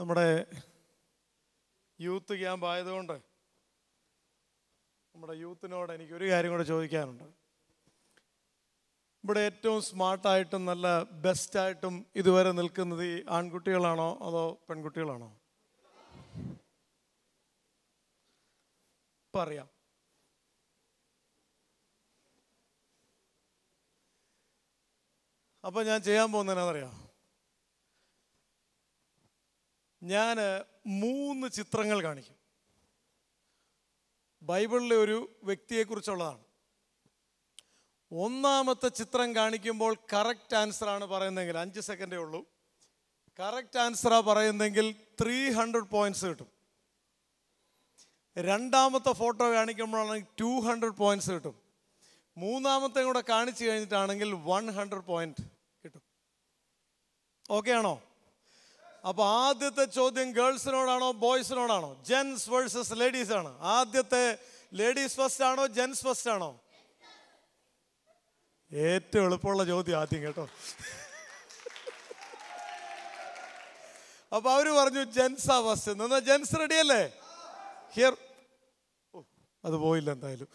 നമ്മുടെ youth camp ആയതുകൊണ്ട് നമ്മുടെ യൂത്തിനോട് എനിക്ക് ഒരു കാര്യം കൂടെ ചോദിക്കാനുണ്ട് ഇവിടെ ഏറ്റവും സ്മാർട്ടായിട്ടും നല്ല ബെസ്റ്റായിട്ടും ഇതുവരെ നിൽക്കുന്നത് ഈ ആൺകുട്ടികളാണോ അതോ പെൺകുട്ടികളാണോ പറയാം അപ്പോൾ ഞാൻ ചെയ്യാൻ പോകുന്നതിനാണെന്നറിയാം ഞാൻ മൂന്ന് ചിത്രങ്ങൾ കാണിക്കും ബൈബിളിലെ ഒരു വ്യക്തിയെക്കുറിച്ചുള്ളതാണ് ഒന്നാമത്തെ ചിത്രം കാണിക്കുമ്പോൾ കറക്റ്റ് ആൻസറാണ് പറയുന്നതെങ്കിൽ അഞ്ച് സെക്കൻഡേ ഉള്ളൂ കറക്റ്റ് ആൻസറാണ് പറയുന്നതെങ്കിൽ ത്രീ ഹൺഡ്രഡ് പോയിൻറ്റ്സ് കിട്ടും രണ്ടാമത്തെ ഫോട്ടോ കാണിക്കുമ്പോഴാണെങ്കിൽ ടു ഹൺഡ്രഡ് പോയിൻറ്റ്സ് കിട്ടും മൂന്നാമത്തെ കൂടെ കാണിച്ചു കഴിഞ്ഞിട്ടാണെങ്കിൽ വൺ ഹൺഡ്രഡ് പോയിൻറ്റ് കിട്ടും ഓക്കെ ആണോ അപ്പോൾ ആദ്യത്തെ ചോദ്യം ഗേൾസിനോടാണോ ബോയ്സിനോടാണോ ജെൻസ് വേഴ്സസ് ലേഡീസ് ആണ് ആദ്യത്തെ ലേഡീസ് ഫസ്റ്റ് ആണോ ജെൻസ് ഫസ്റ്റ് ആണോ ഏറ്റവും എളുപ്പമുള്ള ചോദ്യം ആദ്യം കേട്ടോ അപ്പൊ അവര് പറഞ്ഞു ജെൻസാ ഫസ്റ്റ് എന്നാ ജെൻസ് റെഡി അല്ലേ ഹിയർ അത് പോയില്ല എന്തായാലും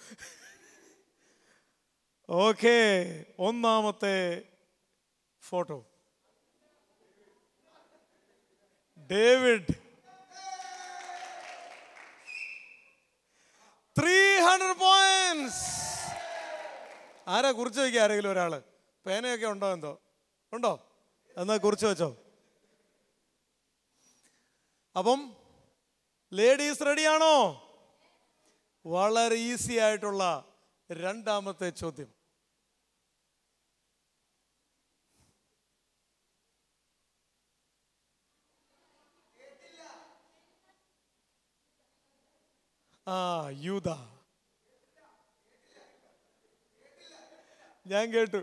ഓക്കെ ഒന്നാമത്തെ ഫോട്ടോ David. 300 പോയിന്റ്സ് ആരാ കുറിച്ച് വയ്ക്കുക ആരെങ്കിലും ഒരാൾ പേനയൊക്കെ ഉണ്ടോ എന്തോ ഉണ്ടോ എന്നാ കുറിച്ച് വെച്ചോ അപ്പം ലേഡീസ് റെഡിയാണോ വളരെ ഈസി ആയിട്ടുള്ള രണ്ടാമത്തെ ചോദ്യം ആ യൂത ഞാൻ കേട്ടു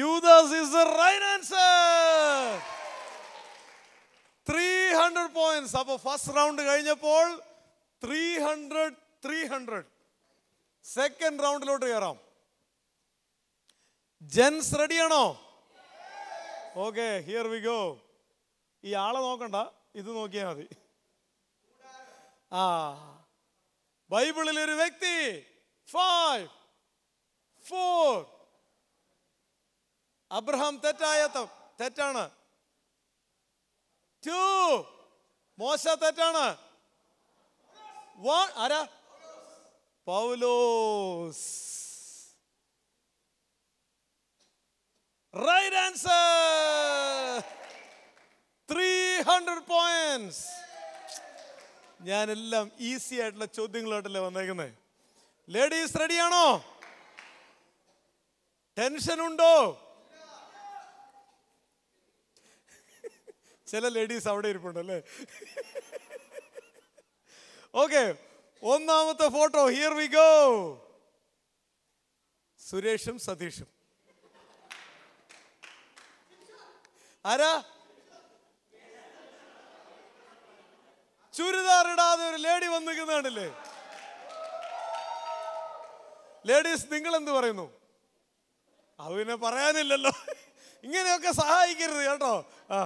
യൂദാസ് is the right answer three hundred points അപ്പൊ ഫസ്റ്റ് റൗണ്ട് കഴിഞ്ഞപ്പോൾ three hundred three hundred second റൗണ്ടിലോട്ട് കയറാം ജെൻസ് റെഡിയാണോ ഓക്കെ ഹിയർ വി ഗോ ഈ ആളെ നോക്കണ്ട ഇത് നോക്കിയാൽ മതി ആ ബൈബിളിൽ ഒരു വ്യക്തി ഫൈവ് ഫോർ അബ്രഹാം തെറ്റായ തെറ്റാണ് ടു മോശ തെറ്റാണ് ആരാ പൗലോസ് right answer three hundred points ഞാനെല്ലാം ഈസി ആയിട്ടുള്ള ചോദ്യങ്ങളായിട്ടല്ലേ വന്നേക്കുന്നത് ലേഡീസ് റെഡിയാണോ ടെൻഷൻ ഉണ്ടോ ചില ലേഡീസ് അവിടെ ഇരിപ്പുണ്ടല്ലേ ഓക്കെ ഒന്നാമത്തെ ഫോട്ടോ ഹിയർ വി ഗോ സുരേഷും സതീഷും ആരാ ചുരിദാർ ഇടാതെ ഒരു ലേഡി വന്നിരിക്കുന്ന കണ്ടില്ലേ ലേഡീസ് നിങ്ങൾ എന്ത് പറയുന്നു അവനെ പറയാനില്ലല്ലോ ഇങ്ങനെയൊക്കെ സഹായിക്കരുത് കേട്ടോ ആ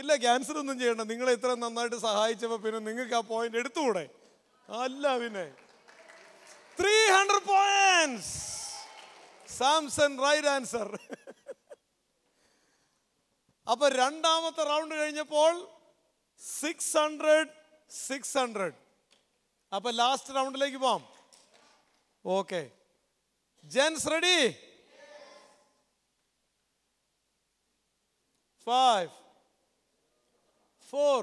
ഇല്ല ക്യാൻസർ ഒന്നും ചെയ്യണ്ട നിങ്ങളെ ഇത്ര നന്നായിട്ട് സഹായിച്ചപ്പോൾ പിന്നെ നിങ്ങൾക്ക് ആ പോയിന്റ് എടുത്തുകൂടെ അല്ല പിന്നെ three hundred points Samson right answer അപ്പൊ രണ്ടാമത്തെ റൗണ്ട് കഴിഞ്ഞപ്പോൾ സിക്സ് ഹൺഡ്രഡ് സിക്സ് ഹൺഡ്രഡ് അപ്പോൾ ലാസ്റ്റ് റൗണ്ടിലേക്ക് പോവാം okay gents ready five four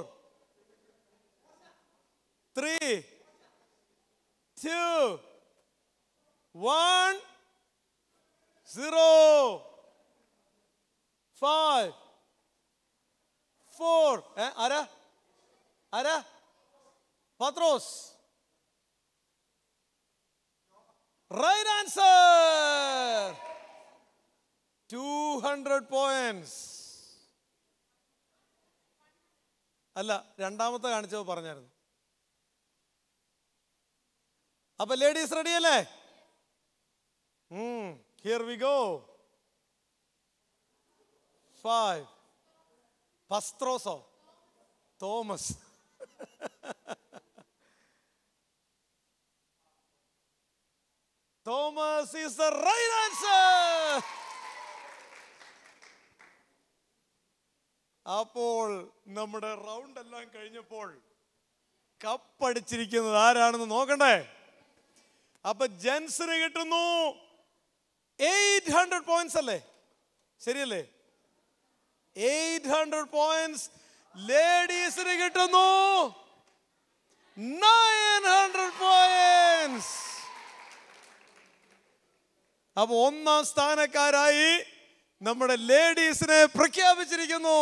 three two one zero five four ആരാ ആരാ പത്രോസ് right answer two hundred points അല്ല രണ്ടാമത്തെ കാണിച്ചപ്പോൾ പറഞ്ഞായിരുന്നു അപ്പൊ ലേഡീസ് റെഡി അല്ലേ ഹിയർ വി ഗോ ഫൈവ് പസ്ത്രോസോ Thomas Thomas is the right answer. അപ്പോൾ നമ്മുടെ റൗണ്ട് എല്ലാം കഴിഞ്ഞപ്പോൾ കപ്പടിച്ചിരിക്കുന്നത് ആരാണെന്ന് നോക്കണ്ടേ അപ്പൊ ജെൻസിന് കിട്ടുന്നു എയ്റ്റ് ഹൺഡ്രഡ് പോയിന്റ്സ് അല്ലേ ശരിയല്ലേ എയ്റ്റ് ഹൺഡ്രഡ് പോയിന്റ്സ് ലേഡീസിന് കിട്ടുന്നു 900 പോയിന്റ്സ് അപ്പോൾ ഒന്നാം സ്ഥാനക്കാരായി നമ്മുടെ ലേഡീസിനെ പ്രഖ്യാപിച്ചിരിക്കുന്നു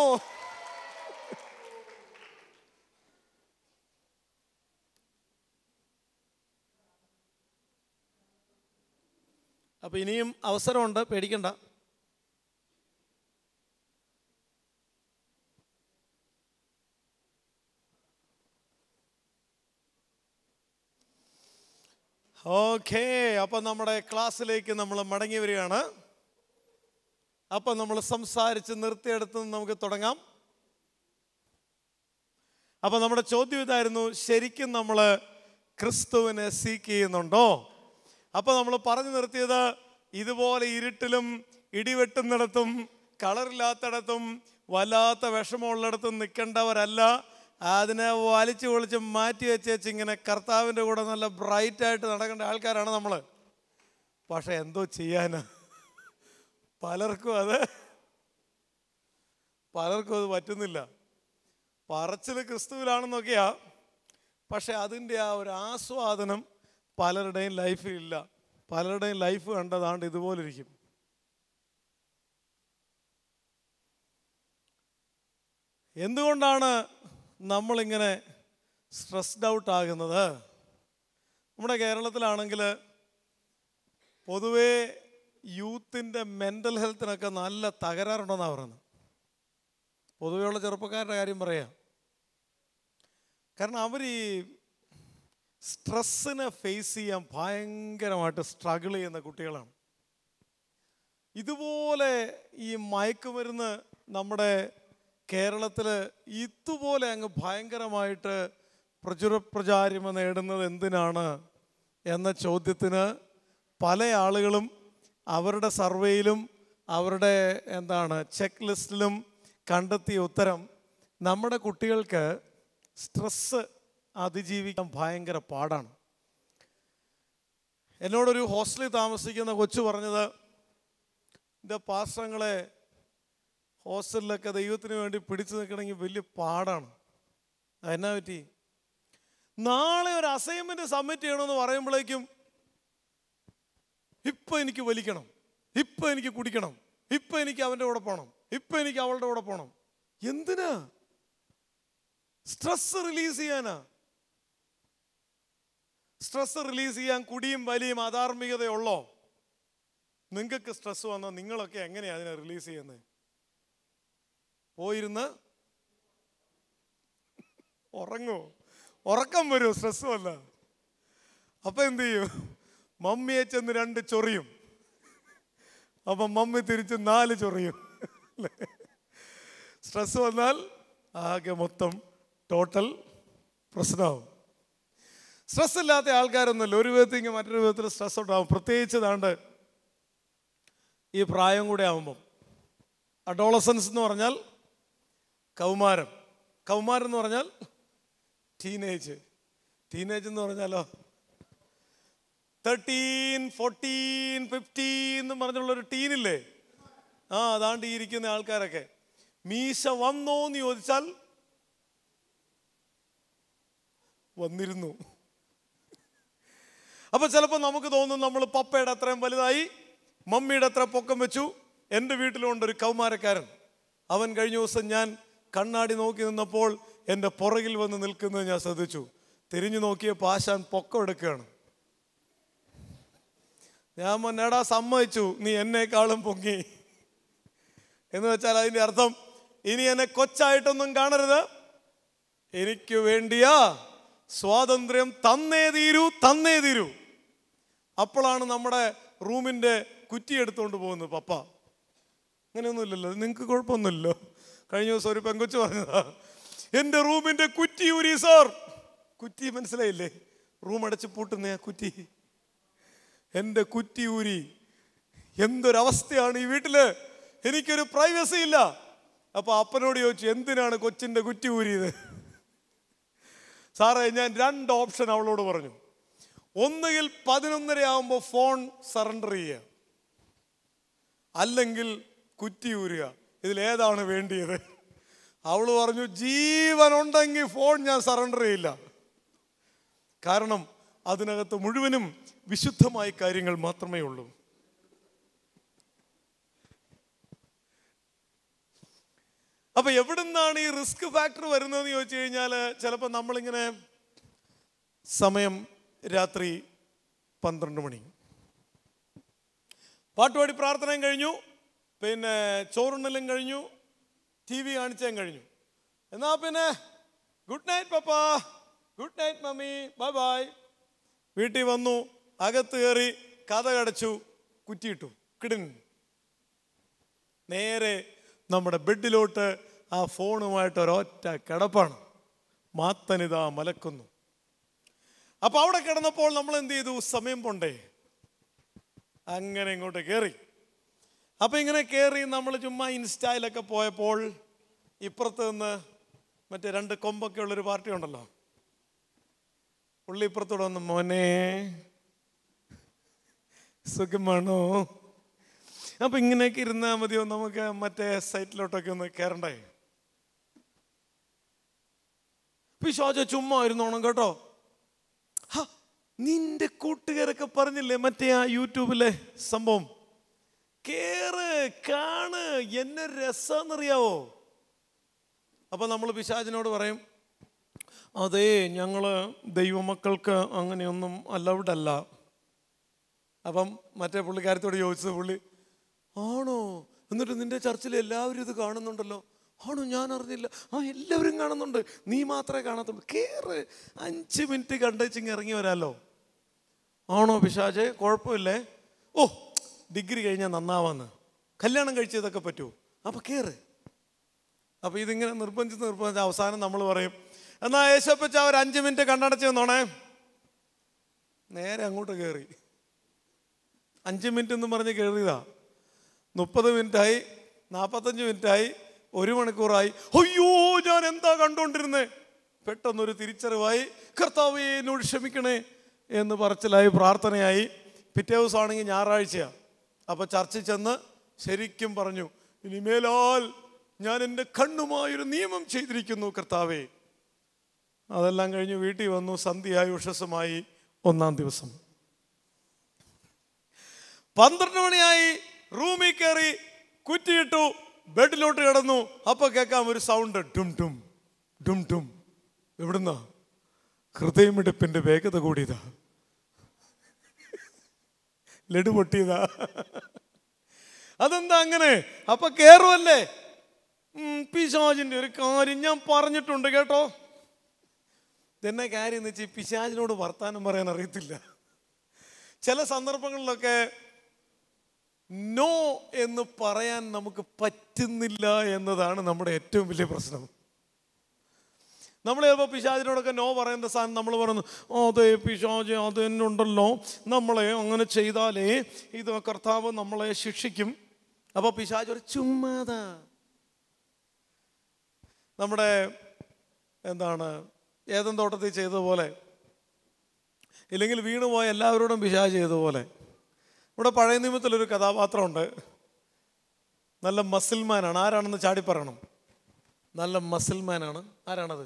അപ്പോൾ ഇനിയും അവസരമുണ്ട് പേടിക്കണ്ട ഓക്കേ അപ്പം നമ്മുടെ ക്ലാസ്സിലേക്ക് നമ്മൾ മടങ്ങി വരികയാണ് അപ്പം നമ്മൾ സംസാരിച്ച് നിർത്തിയെടുത്ത് നമുക്ക് തുടങ്ങാം അപ്പം നമ്മുടെ ചോദ്യം ഇതായിരുന്നു ശരിക്കും നമ്മൾ ക്രിസ്തുവിനെ സീക്ക് ചെയ്യുന്നുണ്ടോ അപ്പം നമ്മൾ പറഞ്ഞു നിർത്തിയത് ഇതുപോലെ ഇരുട്ടിലും ഇടിവെട്ടുന്നിടത്തും കളറില്ലാത്തിടത്തും വല്ലാത്ത വിഷമമുള്ളിടത്തും നിൽക്കേണ്ടവരല്ല അതിനെ വലിച്ച് പൊളിച്ച് മാറ്റി വെച്ച് ഇങ്ങനെ കർത്താവിൻ്റെ കൂടെ നല്ല ബ്രൈറ്റായിട്ട് നടക്കേണ്ട ആൾക്കാരാണ് നമ്മൾ പക്ഷെ എന്തോ ചെയ്യാനാ പലർക്കും അത് പലർക്കും അത് പറ്റുന്നില്ല പറച്ചിൽ ക്രിസ്തുവിലാണെന്നൊക്കെയാ പക്ഷെ അതിൻ്റെ ആ ഒരു ആസ്വാദനം പലരുടെയും ലൈഫിൽ ഇല്ല പലരുടെയും ലൈഫ് കണ്ടതാണ്ട് ഇരിക്കും എന്തുകൊണ്ടാണ് നമ്മളിങ്ങനെ സ്ട്രെസ്ഡ് ഔട്ട് ആകുന്നത് നമ്മുടെ കേരളത്തിലാണെങ്കിൽ പൊതുവേ യൂത്തിൻ്റെ മെൻ്റൽ ഹെൽത്തിനൊക്കെ നല്ല തകരാറുണ്ടെന്നാണ് പറയുന്നത് പൊതുവെയുള്ള ചെറുപ്പക്കാരുടെ കാര്യം പറയാം കാരണം അവർ ഈ സ്ട്രെസ്സിനെ ഫേസ് ചെയ്യാൻ ഭയങ്കരമായിട്ട് സ്ട്രഗിൾ ചെയ്യുന്ന കുട്ടികളാണ് ഇതുപോലെ ഈ മയക്കുമരുന്ന് നമ്മുടെ കേരളത്തിൽ ഇതുപോലെ അങ്ങ് ഭയങ്കരമായിട്ട് പ്രചുര പ്രചാരിമ നേടുന്നത് എന്തിനാണ് എന്ന ചോദ്യത്തിന് പല ആളുകളും അവരുടെ സർവേയിലും അവരുടെ എന്താണ് ചെക്ക് ലിസ്റ്റിലും കണ്ടെത്തിയ ഉത്തരം നമ്മുടെ കുട്ടികൾക്ക് സ്ട്രെസ്സ് അതിജീവിക്കാൻ ഭയങ്കര പാടാണ് എന്നോടൊരു ഹോസ്റ്റലിൽ താമസിക്കുന്ന കൊച്ചു പറഞ്ഞത് എൻ്റെ പാസ്റ്റങ്ങളെ ഹോസ്റ്റലിലൊക്കെ ദൈവത്തിന് വേണ്ടി പിടിച്ചു നിൽക്കണമെങ്കിൽ വലിയ പാടാണ് എന്നാ പറ്റി നാളെ ഒരു അസൈൻമെന്റ് സബ്മിറ്റ് ചെയ്യണമെന്ന് പറയുമ്പോഴേക്കും ഇപ്പം എനിക്ക് വലിക്കണം ഇപ്പം എനിക്ക് കുടിക്കണം ഇപ്പം എനിക്ക് അവൻ്റെ കൂടെ പോകണം ഇപ്പം എനിക്ക് അവളുടെ കൂടെ പോകണം എന്തിനാ സ്ട്രെസ് റിലീസ് ചെയ്യാനാ സ്ട്രെസ് റിലീസ് ചെയ്യാൻ കുടിയും വലിയും അധാർമികതയുള്ളോ നിങ്ങൾക്ക് സ്ട്രെസ് വന്നാൽ നിങ്ങളൊക്കെ എങ്ങനെയാണ് അതിനെ റിലീസ് ചെയ്യുന്നത് പോയിരുന്ന് ഉറങ്ങോ ഉറക്കം വരുമോ സ്ട്രെസ് വല്ല അപ്പം എന്തു ചെയ്യും മമ്മിയെ ചെന്ന് രണ്ട് ചൊറിയും അപ്പം മമ്മി തിരിച്ച് നാല് ചൊറിയും സ്ട്രെസ് വന്നാൽ ആകെ മൊത്തം ടോട്ടൽ പ്രശ്നമാവും സ്ട്രെസ് ഇല്ലാത്ത ആൾക്കാരൊന്നുമില്ല ഒരു വിധത്തിൽ മറ്റൊരു വിധത്തിൽ സ്ട്രെസ് ഉണ്ടാവും പ്രത്യേകിച്ച് ദാണ്ട് ഈ പ്രായം കൂടെ ആവുമ്പം അഡോളസൻസ് എന്ന് പറഞ്ഞാൽ കൗമാരം കൗമാരം എന്ന് പറഞ്ഞാൽ ടീനേജ് ടീനേജ് എന്ന് പറഞ്ഞാലോ തേർട്ടീൻ ഫോർട്ടീൻ ഫിഫ്റ്റീൻ എന്ന് പറഞ്ഞുള്ളൊരു ടീനില്ലേ ആ അതാണ്ട് ഇരിക്കുന്ന ആൾക്കാരൊക്കെ മീശ വന്നോ എന്ന് ചോദിച്ചാൽ വന്നിരുന്നു അപ്പൊ ചിലപ്പോൾ നമുക്ക് തോന്നും നമ്മൾ പപ്പയുടെ അത്രയും വലുതായി മമ്മിയുടെ അത്ര പൊക്കം വെച്ചു എൻ്റെ വീട്ടിലുണ്ടൊരു കൗമാരക്കാരൻ അവൻ കഴിഞ്ഞ ദിവസം ഞാൻ കണ്ണാടി നോക്കി നിന്നപ്പോൾ എൻ്റെ പുറകിൽ വന്ന് നിൽക്കുന്നത് ഞാൻ ശ്രദ്ധിച്ചു തിരിഞ്ഞു നോക്കിയപ്പോൾ ആശാൻ പൊക്കം എടുക്കുകയാണ് ഞാൻ മൊന്നേടാ സമ്മതിച്ചു നീ എന്നെക്കാളും പൊങ്ങി എന്ന് വെച്ചാൽ അതിൻ്റെ അർത്ഥം ഇനി എന്നെ കൊച്ചായിട്ടൊന്നും കാണരുത് എനിക്ക് വേണ്ടിയ സ്വാതന്ത്ര്യം തന്നേ തീരൂ തന്നേ തീരൂ അപ്പോഴാണ് നമ്മുടെ റൂമിൻ്റെ കുറ്റി എടുത്തുകൊണ്ട് പോകുന്നത് പപ്പ അങ്ങനെയൊന്നുമില്ലല്ലോ നിങ്ങൾക്ക് കുഴപ്പമൊന്നുമില്ലല്ലോ കഴിഞ്ഞ ദിവസം ഒരു പെങ്കൊച്ച് പറഞ്ഞതാ എൻ്റെ റൂമിൻ്റെ കുറ്റി ഉരി സാർ കുറ്റി മനസ്സിലായില്ലേ റൂം അടച്ച് പൂട്ടുന്ന കുറ്റി എൻ്റെ കുറ്റി ഊരി എന്തൊരവസ്ഥയാണ് ഈ വീട്ടില് എനിക്കൊരു പ്രൈവസി ഇല്ല അപ്പൊ അപ്പനോട് ചോദിച്ചു എന്തിനാണ് കൊച്ചിൻ്റെ കുറ്റി ഊരിയത് സാറേ ഞാൻ രണ്ട് ഓപ്ഷൻ അവളോട് പറഞ്ഞു ഒന്നുകിൽ പതിനൊന്നര ആകുമ്പോൾ ഫോൺ സറണ്ടർ ചെയ്യുക അല്ലെങ്കിൽ കുറ്റി ഊരുക ഇതിലേതാണ് വേണ്ടിയത് അവൾ പറഞ്ഞു ജീവനുണ്ടെങ്കിൽ ഫോൺ ഞാൻ സറണ്ടർ ചെയ്യില്ല കാരണം അതിനകത്ത് മുഴുവനും വിശുദ്ധമായ കാര്യങ്ങൾ മാത്രമേ ഉള്ളൂ അപ്പൊ എവിടുന്നാണ് ഈ റിസ്ക് ഫാക്ടർ വരുന്നതെന്ന് ചോദിച്ചു കഴിഞ്ഞാൽ ചിലപ്പോൾ നമ്മളിങ്ങനെ സമയം രാത്രി പന്ത്രണ്ട് മണി പാട്ടുപാടി പ്രാർത്ഥനയും കഴിഞ്ഞു പിന്നെ ചോറുണ്ണലും കഴിഞ്ഞു ടി വി കാണിച്ചേം കഴിഞ്ഞു എന്നാൽ പിന്നെ ഗുഡ് നൈറ്റ് പപ്പ good night mummy bye bye വീട്ടിൽ വന്നു അകത്ത് കയറി കഥ കടച്ചു കുറ്റിയിട്ടു കിടിൻ നേരെ നമ്മുടെ ബെഡിലോട്ട് ആ ഫോണുമായിട്ട് ഒരൊറ്റ കിടപ്പാണ് മാത്തനിതാ മലക്കുന്നു അപ്പോൾ അവിടെ കിടന്നപ്പോൾ നമ്മൾ എന്ത് ചെയ്തു സമയം പോണ്ടേ അങ്ങനെ ഇങ്ങോട്ട് കയറി അപ്പോൾ ഇങ്ങനെ കയറി നമ്മൾ ചുമ്മാ ഇൻസ്റ്റയിലൊക്കെ പോയപ്പോൾ ഇപ്പുറത്ത് നിന്ന് മറ്റേ രണ്ട് കൊമ്പൊക്കെ ഉള്ളൊരു പാർട്ടി ഉണ്ടല്ലോ പുള്ളി ഇപ്പുറത്തൂടെ വന്ന് മോനെ സുഖമാണോ അപ്പം ഇങ്ങനെയൊക്കെ ഇരുന്നാൽ മതിയോ നമുക്ക് മറ്റേ സൈറ്റിലോട്ടൊക്കെ ഒന്ന് കയറണ്ടേ പിശോജ ചുമ്മാ ഇരുന്നോണം കേട്ടോ നിന്റെ കൂട്ടുകാരൊക്കെ പറഞ്ഞില്ലേ മറ്റേ ആ യൂട്യൂബിലെ സംഭവം കേറ് കാണ് എന്നെ രസമെന്നറിയാവോ അപ്പൊ നമ്മൾ പിശാചിനോട് പറയും അതേ ഞങ്ങൾ ദൈവമക്കൾക്ക് അങ്ങനെയൊന്നും അലൗഡ് അല്ല അപ്പം മറ്റേ പുള്ളിക്കാരത്തോട് ചോദിച്ചത് പുള്ളി ആണോ എന്നിട്ട് നിന്റെ ചർച്ചിൽ എല്ലാവരും ഇത് കാണുന്നുണ്ടല്ലോ ആണോ ഞാൻ അറിഞ്ഞില്ല ആ എല്ലാവരും കാണുന്നുണ്ട് നീ മാത്രമേ കാണത്തുള്ളൂ കയറ് അഞ്ച് മിനിറ്റ് കണ്ടേച്ചിങ് ഇറങ്ങി വരാമല്ലോ ആണോ പിശാജെ കുഴപ്പമില്ലേ ഓ ഡിഗ്രി കഴിഞ്ഞാൽ നന്നാവാന്ന് കല്യാണം കഴിച്ചതൊക്കെ പറ്റുമോ അപ്പോൾ കയറ് അപ്പോൾ ഇതിങ്ങനെ നിർബന്ധിച്ച് നിർബന്ധിച്ച് അവസാനം നമ്മൾ പറയും എന്നാൽ യേശപ്പച്ച ഒരു അഞ്ച് മിനിറ്റ് കണ്ടടച്ച് നിന്നോണേ നേരെ അങ്ങോട്ട് കയറി അഞ്ച് മിനിറ്റ് എന്ന് പറഞ്ഞ് കയറിയതാ മുപ്പത് മിനിറ്റായി നാൽപ്പത്തഞ്ച് മിനിറ്റായി ഒരു മണിക്കൂറായി അയ്യോ ഞാൻ എന്താ കണ്ടുകൊണ്ടിരുന്നേ പെട്ടെന്നൊരു തിരിച്ചറിവായി കർത്താവേ എന്നോട് ക്ഷമിക്കണേ എന്ന് പറച്ചിലായി പ്രാർത്ഥനയായി പിറ്റേ ദിവസമാണെങ്കിൽ ഞായറാഴ്ചയാണ് അപ്പോൾ ചർച്ചിൽ ചെന്ന് ശരിക്കും പറഞ്ഞു ഇനിമേലാൽ ഞാൻ എൻ്റെ കണ്ണുമായൊരു നിയമം ചെയ്തിരിക്കുന്നു കർത്താവേ അതെല്ലാം കഴിഞ്ഞ് വീട്ടിൽ വന്നു സന്ധ്യയായി ഉഷസ്സുമായി ഒന്നാം ദിവസം പന്ത്രണ്ട് മണിയായി റൂമിൽ കയറി കുറ്റിയിട്ടു ബെഡിലോട്ട് കിടന്നു അപ്പോൾ കേൾക്കാം ഒരു സൗണ്ട് ഡും ഡും ഡും ഡും എവിടുന്ന ഹൃദയമിടിപ്പിന്റെ വേഗത കൂടിയതാണ് ലഡു പൊട്ടിയതാ അതെന്താ അങ്ങനെ അപ്പൊ കയറുമല്ലേ പിശാജിൻ്റെ ഒരു കാര്യം ഞാൻ പറഞ്ഞിട്ടുണ്ട് കേട്ടോ ഇതെന്നെ കാര്യം എന്ന് വെച്ചാൽ പിശാജിനോട് വർത്താനം പറയാൻ അറിയത്തില്ല ചില സന്ദർഭങ്ങളിലൊക്കെ നോ എന്ന് പറയാൻ നമുക്ക് പറ്റുന്നില്ല എന്നതാണ് നമ്മുടെ ഏറ്റവും വലിയ പ്രശ്നം നമ്മൾ ചിലപ്പോൾ പിശാചിനോടൊക്കെ നോ പറയുന്ന സാധനം നമ്മൾ പറയുന്നു ഓ അതെ പിശാജ് അത് ഉണ്ടല്ലോ നമ്മളെ അങ്ങനെ ചെയ്താലേ ഇത് കർത്താവ് നമ്മളെ ശിക്ഷിക്കും അപ്പോൾ പിശാജ് ഒരു ചുമ്മാത നമ്മുടെ എന്താണ് ഏതൻ തോട്ടത്തിൽ ചെയ്തതുപോലെ ഇല്ലെങ്കിൽ വീണുപോയ എല്ലാവരോടും പിശാജ് ചെയ്തതുപോലെ ഇവിടെ പഴയ നിയമത്തിലൊരു കഥാപാത്രമുണ്ട് നല്ല മസിൽമാനാണ് ആരാണെന്ന് ചാടി പറയണം നല്ല മസിൽമാനാണ് ആരാണത്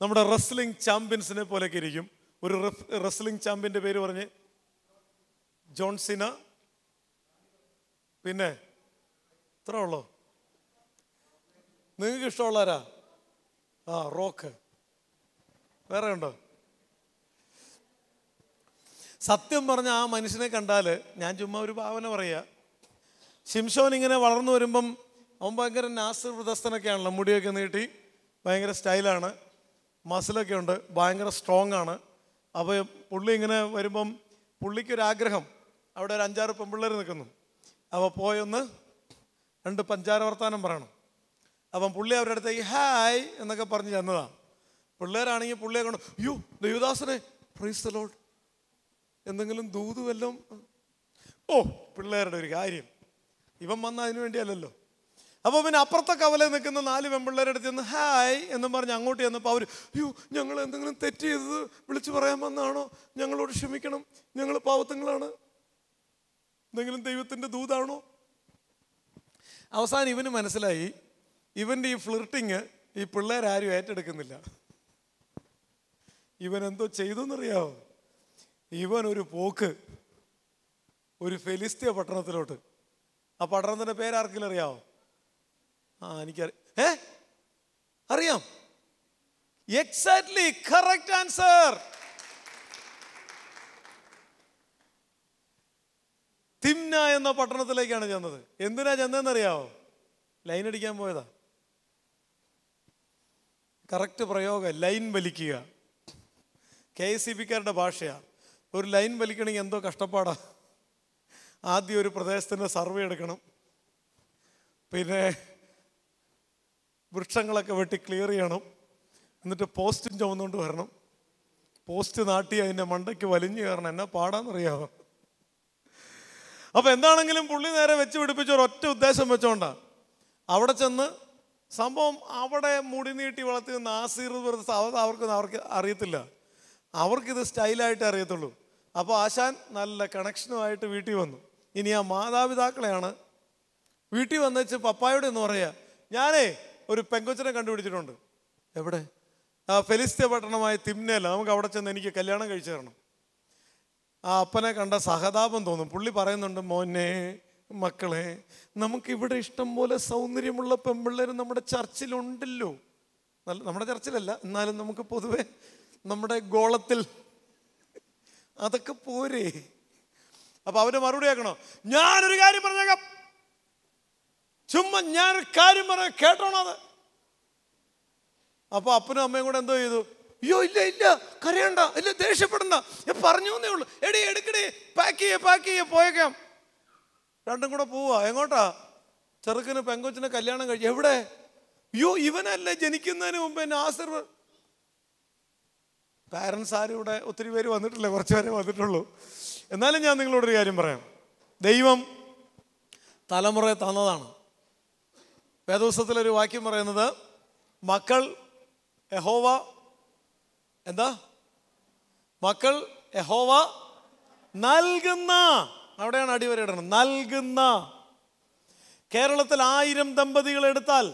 നമ്മുടെ റെസ്ലിംഗ് ചാമ്പ്യൻസിനെ പോലെയൊക്കെ ഇരിക്കും ഒരു റെസ്ലിംഗ് ചാമ്പ്യൻ്റെ പേര് പറഞ്ഞ് ജോൺസിന പിന്നെ ഇത്ര ഉള്ളോ നിങ്ങൾക്ക് ഇഷ്ടമുള്ളവരാ ആ റോക്ക് വേറെ ഉണ്ടോ സത്യം പറഞ്ഞ ആ മനുഷ്യനെ കണ്ടാൽ ഞാൻ ചുമ്മാ ഒരു ഭാവന പറയുക ശിംഷോൻ ഇങ്ങനെ വളർന്നു വരുമ്പം അവൻ ഭയങ്കര നാസൃ മുടിയൊക്കെ നീട്ടി ഭയങ്കര സ്റ്റൈലാണ് മസിലൊക്കെ ഉണ്ട് ഭയങ്കര സ്ട്രോങ് ആണ് അപ്പോൾ പുള്ളി ഇങ്ങനെ വരുമ്പം പുള്ളിക്കൊരാഗ്രഹം അവിടെ ഒരു അഞ്ചാറ് പെൺപിള്ളേർ നിൽക്കുന്നു അപ്പോൾ പോയൊന്ന് രണ്ട് പഞ്ചാര വർത്താനം പറയണം അപ്പം പുള്ളി അവരുടെ അടുത്തേക്ക് ഹായ് എന്നൊക്കെ പറഞ്ഞ് ചെന്നതാണ് പിള്ളേരാണെങ്കിൽ പുള്ളിയെ കൊണ്ട് യു ദൈവദാസനെ പ്രൈസ് ദ ലോഡ് എന്തെങ്കിലും ദൂതുവല്ലോ ഓ പിള്ളേരുടെ ഒരു കാര്യം ഇവൻ വന്ന അതിനു വേണ്ടിയല്ലല്ലോ അപ്പോൾ പിന്നെ അപ്പുറത്തെ കവലയിൽ നിൽക്കുന്ന നാല് പെമ്പിള്ളേരുടെ അടുത്ത് ചെന്ന് ഹായ് എന്നും പറഞ്ഞ് അങ്ങോട്ട് ചെന്നപ്പോൾ അവർ അയ്യോ ഞങ്ങൾ എന്തെങ്കിലും തെറ്റ് ചെയ്തത് വിളിച്ചു പറയാൻ വന്നാണോ ഞങ്ങളോട് ക്ഷമിക്കണം ഞങ്ങൾ പാവത്തങ്ങളാണ് എന്തെങ്കിലും ദൈവത്തിൻ്റെ ദൂതാണോ അവസാനം ഇവന് മനസ്സിലായി ഇവൻ്റെ ഈ ഫ്ലിർട്ടിങ് ഈ പിള്ളേരാരും ഏറ്റെടുക്കുന്നില്ല ഇവൻ എന്തോ ചെയ്തു ചെയ്തെന്നറിയാവോ ഇവൻ ഒരു പോക്ക് ഒരു ഫെലിസ്തീയ പട്ടണത്തിലോട്ട് ആ പട്ടണത്തിൻ്റെ പേരാർക്കിലറിയാവോ ആ എനിക്കറി ഏ അറിയാം എക്സാക്ട്ലി കറക്റ്റ് ആൻസർ തിംന എന്ന പട്ടണത്തിലേക്കാണ് ചെന്നത് എന്തിനാ ചെന്നതെന്നറിയാവോ ലൈൻ അടിക്കാൻ പോയതാ കറക്റ്റ് പ്രയോഗം ലൈൻ വലിക്കുക കെ എസ് സി ബിക്കാരുടെ ഭാഷയാണ് ഒരു ലൈൻ വലിക്കണമെങ്കിൽ എന്തോ കഷ്ടപ്പാടാ ആദ്യം ഒരു പ്രദേശത്തിൻ്റെ സർവേ എടുക്കണം പിന്നെ വൃക്ഷങ്ങളൊക്കെ വെട്ടി ക്ലിയർ ചെയ്യണം എന്നിട്ട് പോസ്റ്റും ചുമന്നുകൊണ്ട് വരണം പോസ്റ്റ് നാട്ടി അതിൻ്റെ മണ്ടയ്ക്ക് വലിഞ്ഞു കയറണം എന്നാ പാടാന്നറിയാമോ അപ്പോൾ എന്താണെങ്കിലും പുള്ളി നേരെ വെച്ച് പിടിപ്പിച്ച ഒറ്റ ഉദ്ദേശം വെച്ചോണ്ടാണ് അവിടെ ചെന്ന് സംഭവം അവിടെ മുടി നീട്ടി വളർത്തി നാസീർവർ അവർക്ക് അവർക്ക് അറിയത്തില്ല അവർക്കിത് സ്റ്റൈലായിട്ട് അറിയത്തുള്ളൂ അപ്പോൾ ആശാൻ നല്ല കണക്ഷനുമായിട്ട് വീട്ടിൽ വന്നു ഇനി ആ മാതാപിതാക്കളെയാണ് വീട്ടിൽ വന്നേച്ച് പപ്പായോട് എന്ന് പറയുക ഞാനേ ഒരു പെങ്കൊച്ചനെ കണ്ടുപിടിച്ചിട്ടുണ്ട് എവിടെ ആ ഫെലിസ്ത്യ പട്ടണമായ തിമ്നേല നമുക്ക് അവിടെ ചെന്ന് എനിക്ക് കല്യാണം കഴിച്ചു തരണം ആ അപ്പനെ കണ്ട സഹതാപം തോന്നും പുള്ളി പറയുന്നുണ്ട് മോനെ മക്കളെ നമുക്കിവിടെ ഇഷ്ടം പോലെ സൗന്ദര്യമുള്ള പെമ്പിള്ളേർ നമ്മുടെ ചർച്ചിലുണ്ടല്ലോ നല്ല നമ്മുടെ ചർച്ചിലല്ല എന്നാലും നമുക്ക് പൊതുവെ നമ്മുടെ ഗോളത്തിൽ അതൊക്കെ പോരേ അപ്പൊ അവന് മറുപടി ആക്കണോ ഞാനൊരു കാര്യം പറഞ്ഞേക്കാം ചുമ്മാ ഞാൻ കാര്യം പറയാൻ കേട്ടോണോ അപ്പൊ അപ്പോൾ അപ്പനും അമ്മയും കൂടെ എന്തോ ചെയ്തു അയ്യോ ഇല്ല ഇല്ല കരയണ്ട ഇല്ല ദേഷ്യപ്പെടണ്ട ഞാൻ പറഞ്ഞു എന്നേ ഉള്ളൂ എടി എടുക്കടേ പാക്ക് ചെയ്യ പാക്ക് ചെയ്യ പോയേക്കാം രണ്ടും കൂടെ പോവാ എങ്ങോട്ടാ ചെറുക്കന് പെങ്കൊച്ചിനെ കല്യാണം കഴിച്ചു എവിടെ അയ്യോ ഇവനല്ലേ ജനിക്കുന്നതിന് മുമ്പ് എന്നെ ആശീർവ പാരൻസ് ആരും ഇവിടെ ഒത്തിരി പേര് വന്നിട്ടില്ല കുറച്ച് പേരെ വന്നിട്ടുള്ളൂ എന്നാലും ഞാൻ നിങ്ങളോടൊരു കാര്യം പറയാം ദൈവം തലമുറയെ തന്നതാണ് വേദപുസ്തകത്തിലൊരു വാക്യം പറയുന്നത് മക്കൾ യഹോവ എന്താ മക്കൾ യഹോവ നൽകുന്ന അവിടെയാണ് അടിവരയിടണം നൽകുന്ന കേരളത്തിൽ ആയിരം ദമ്പതികൾ എടുത്താൽ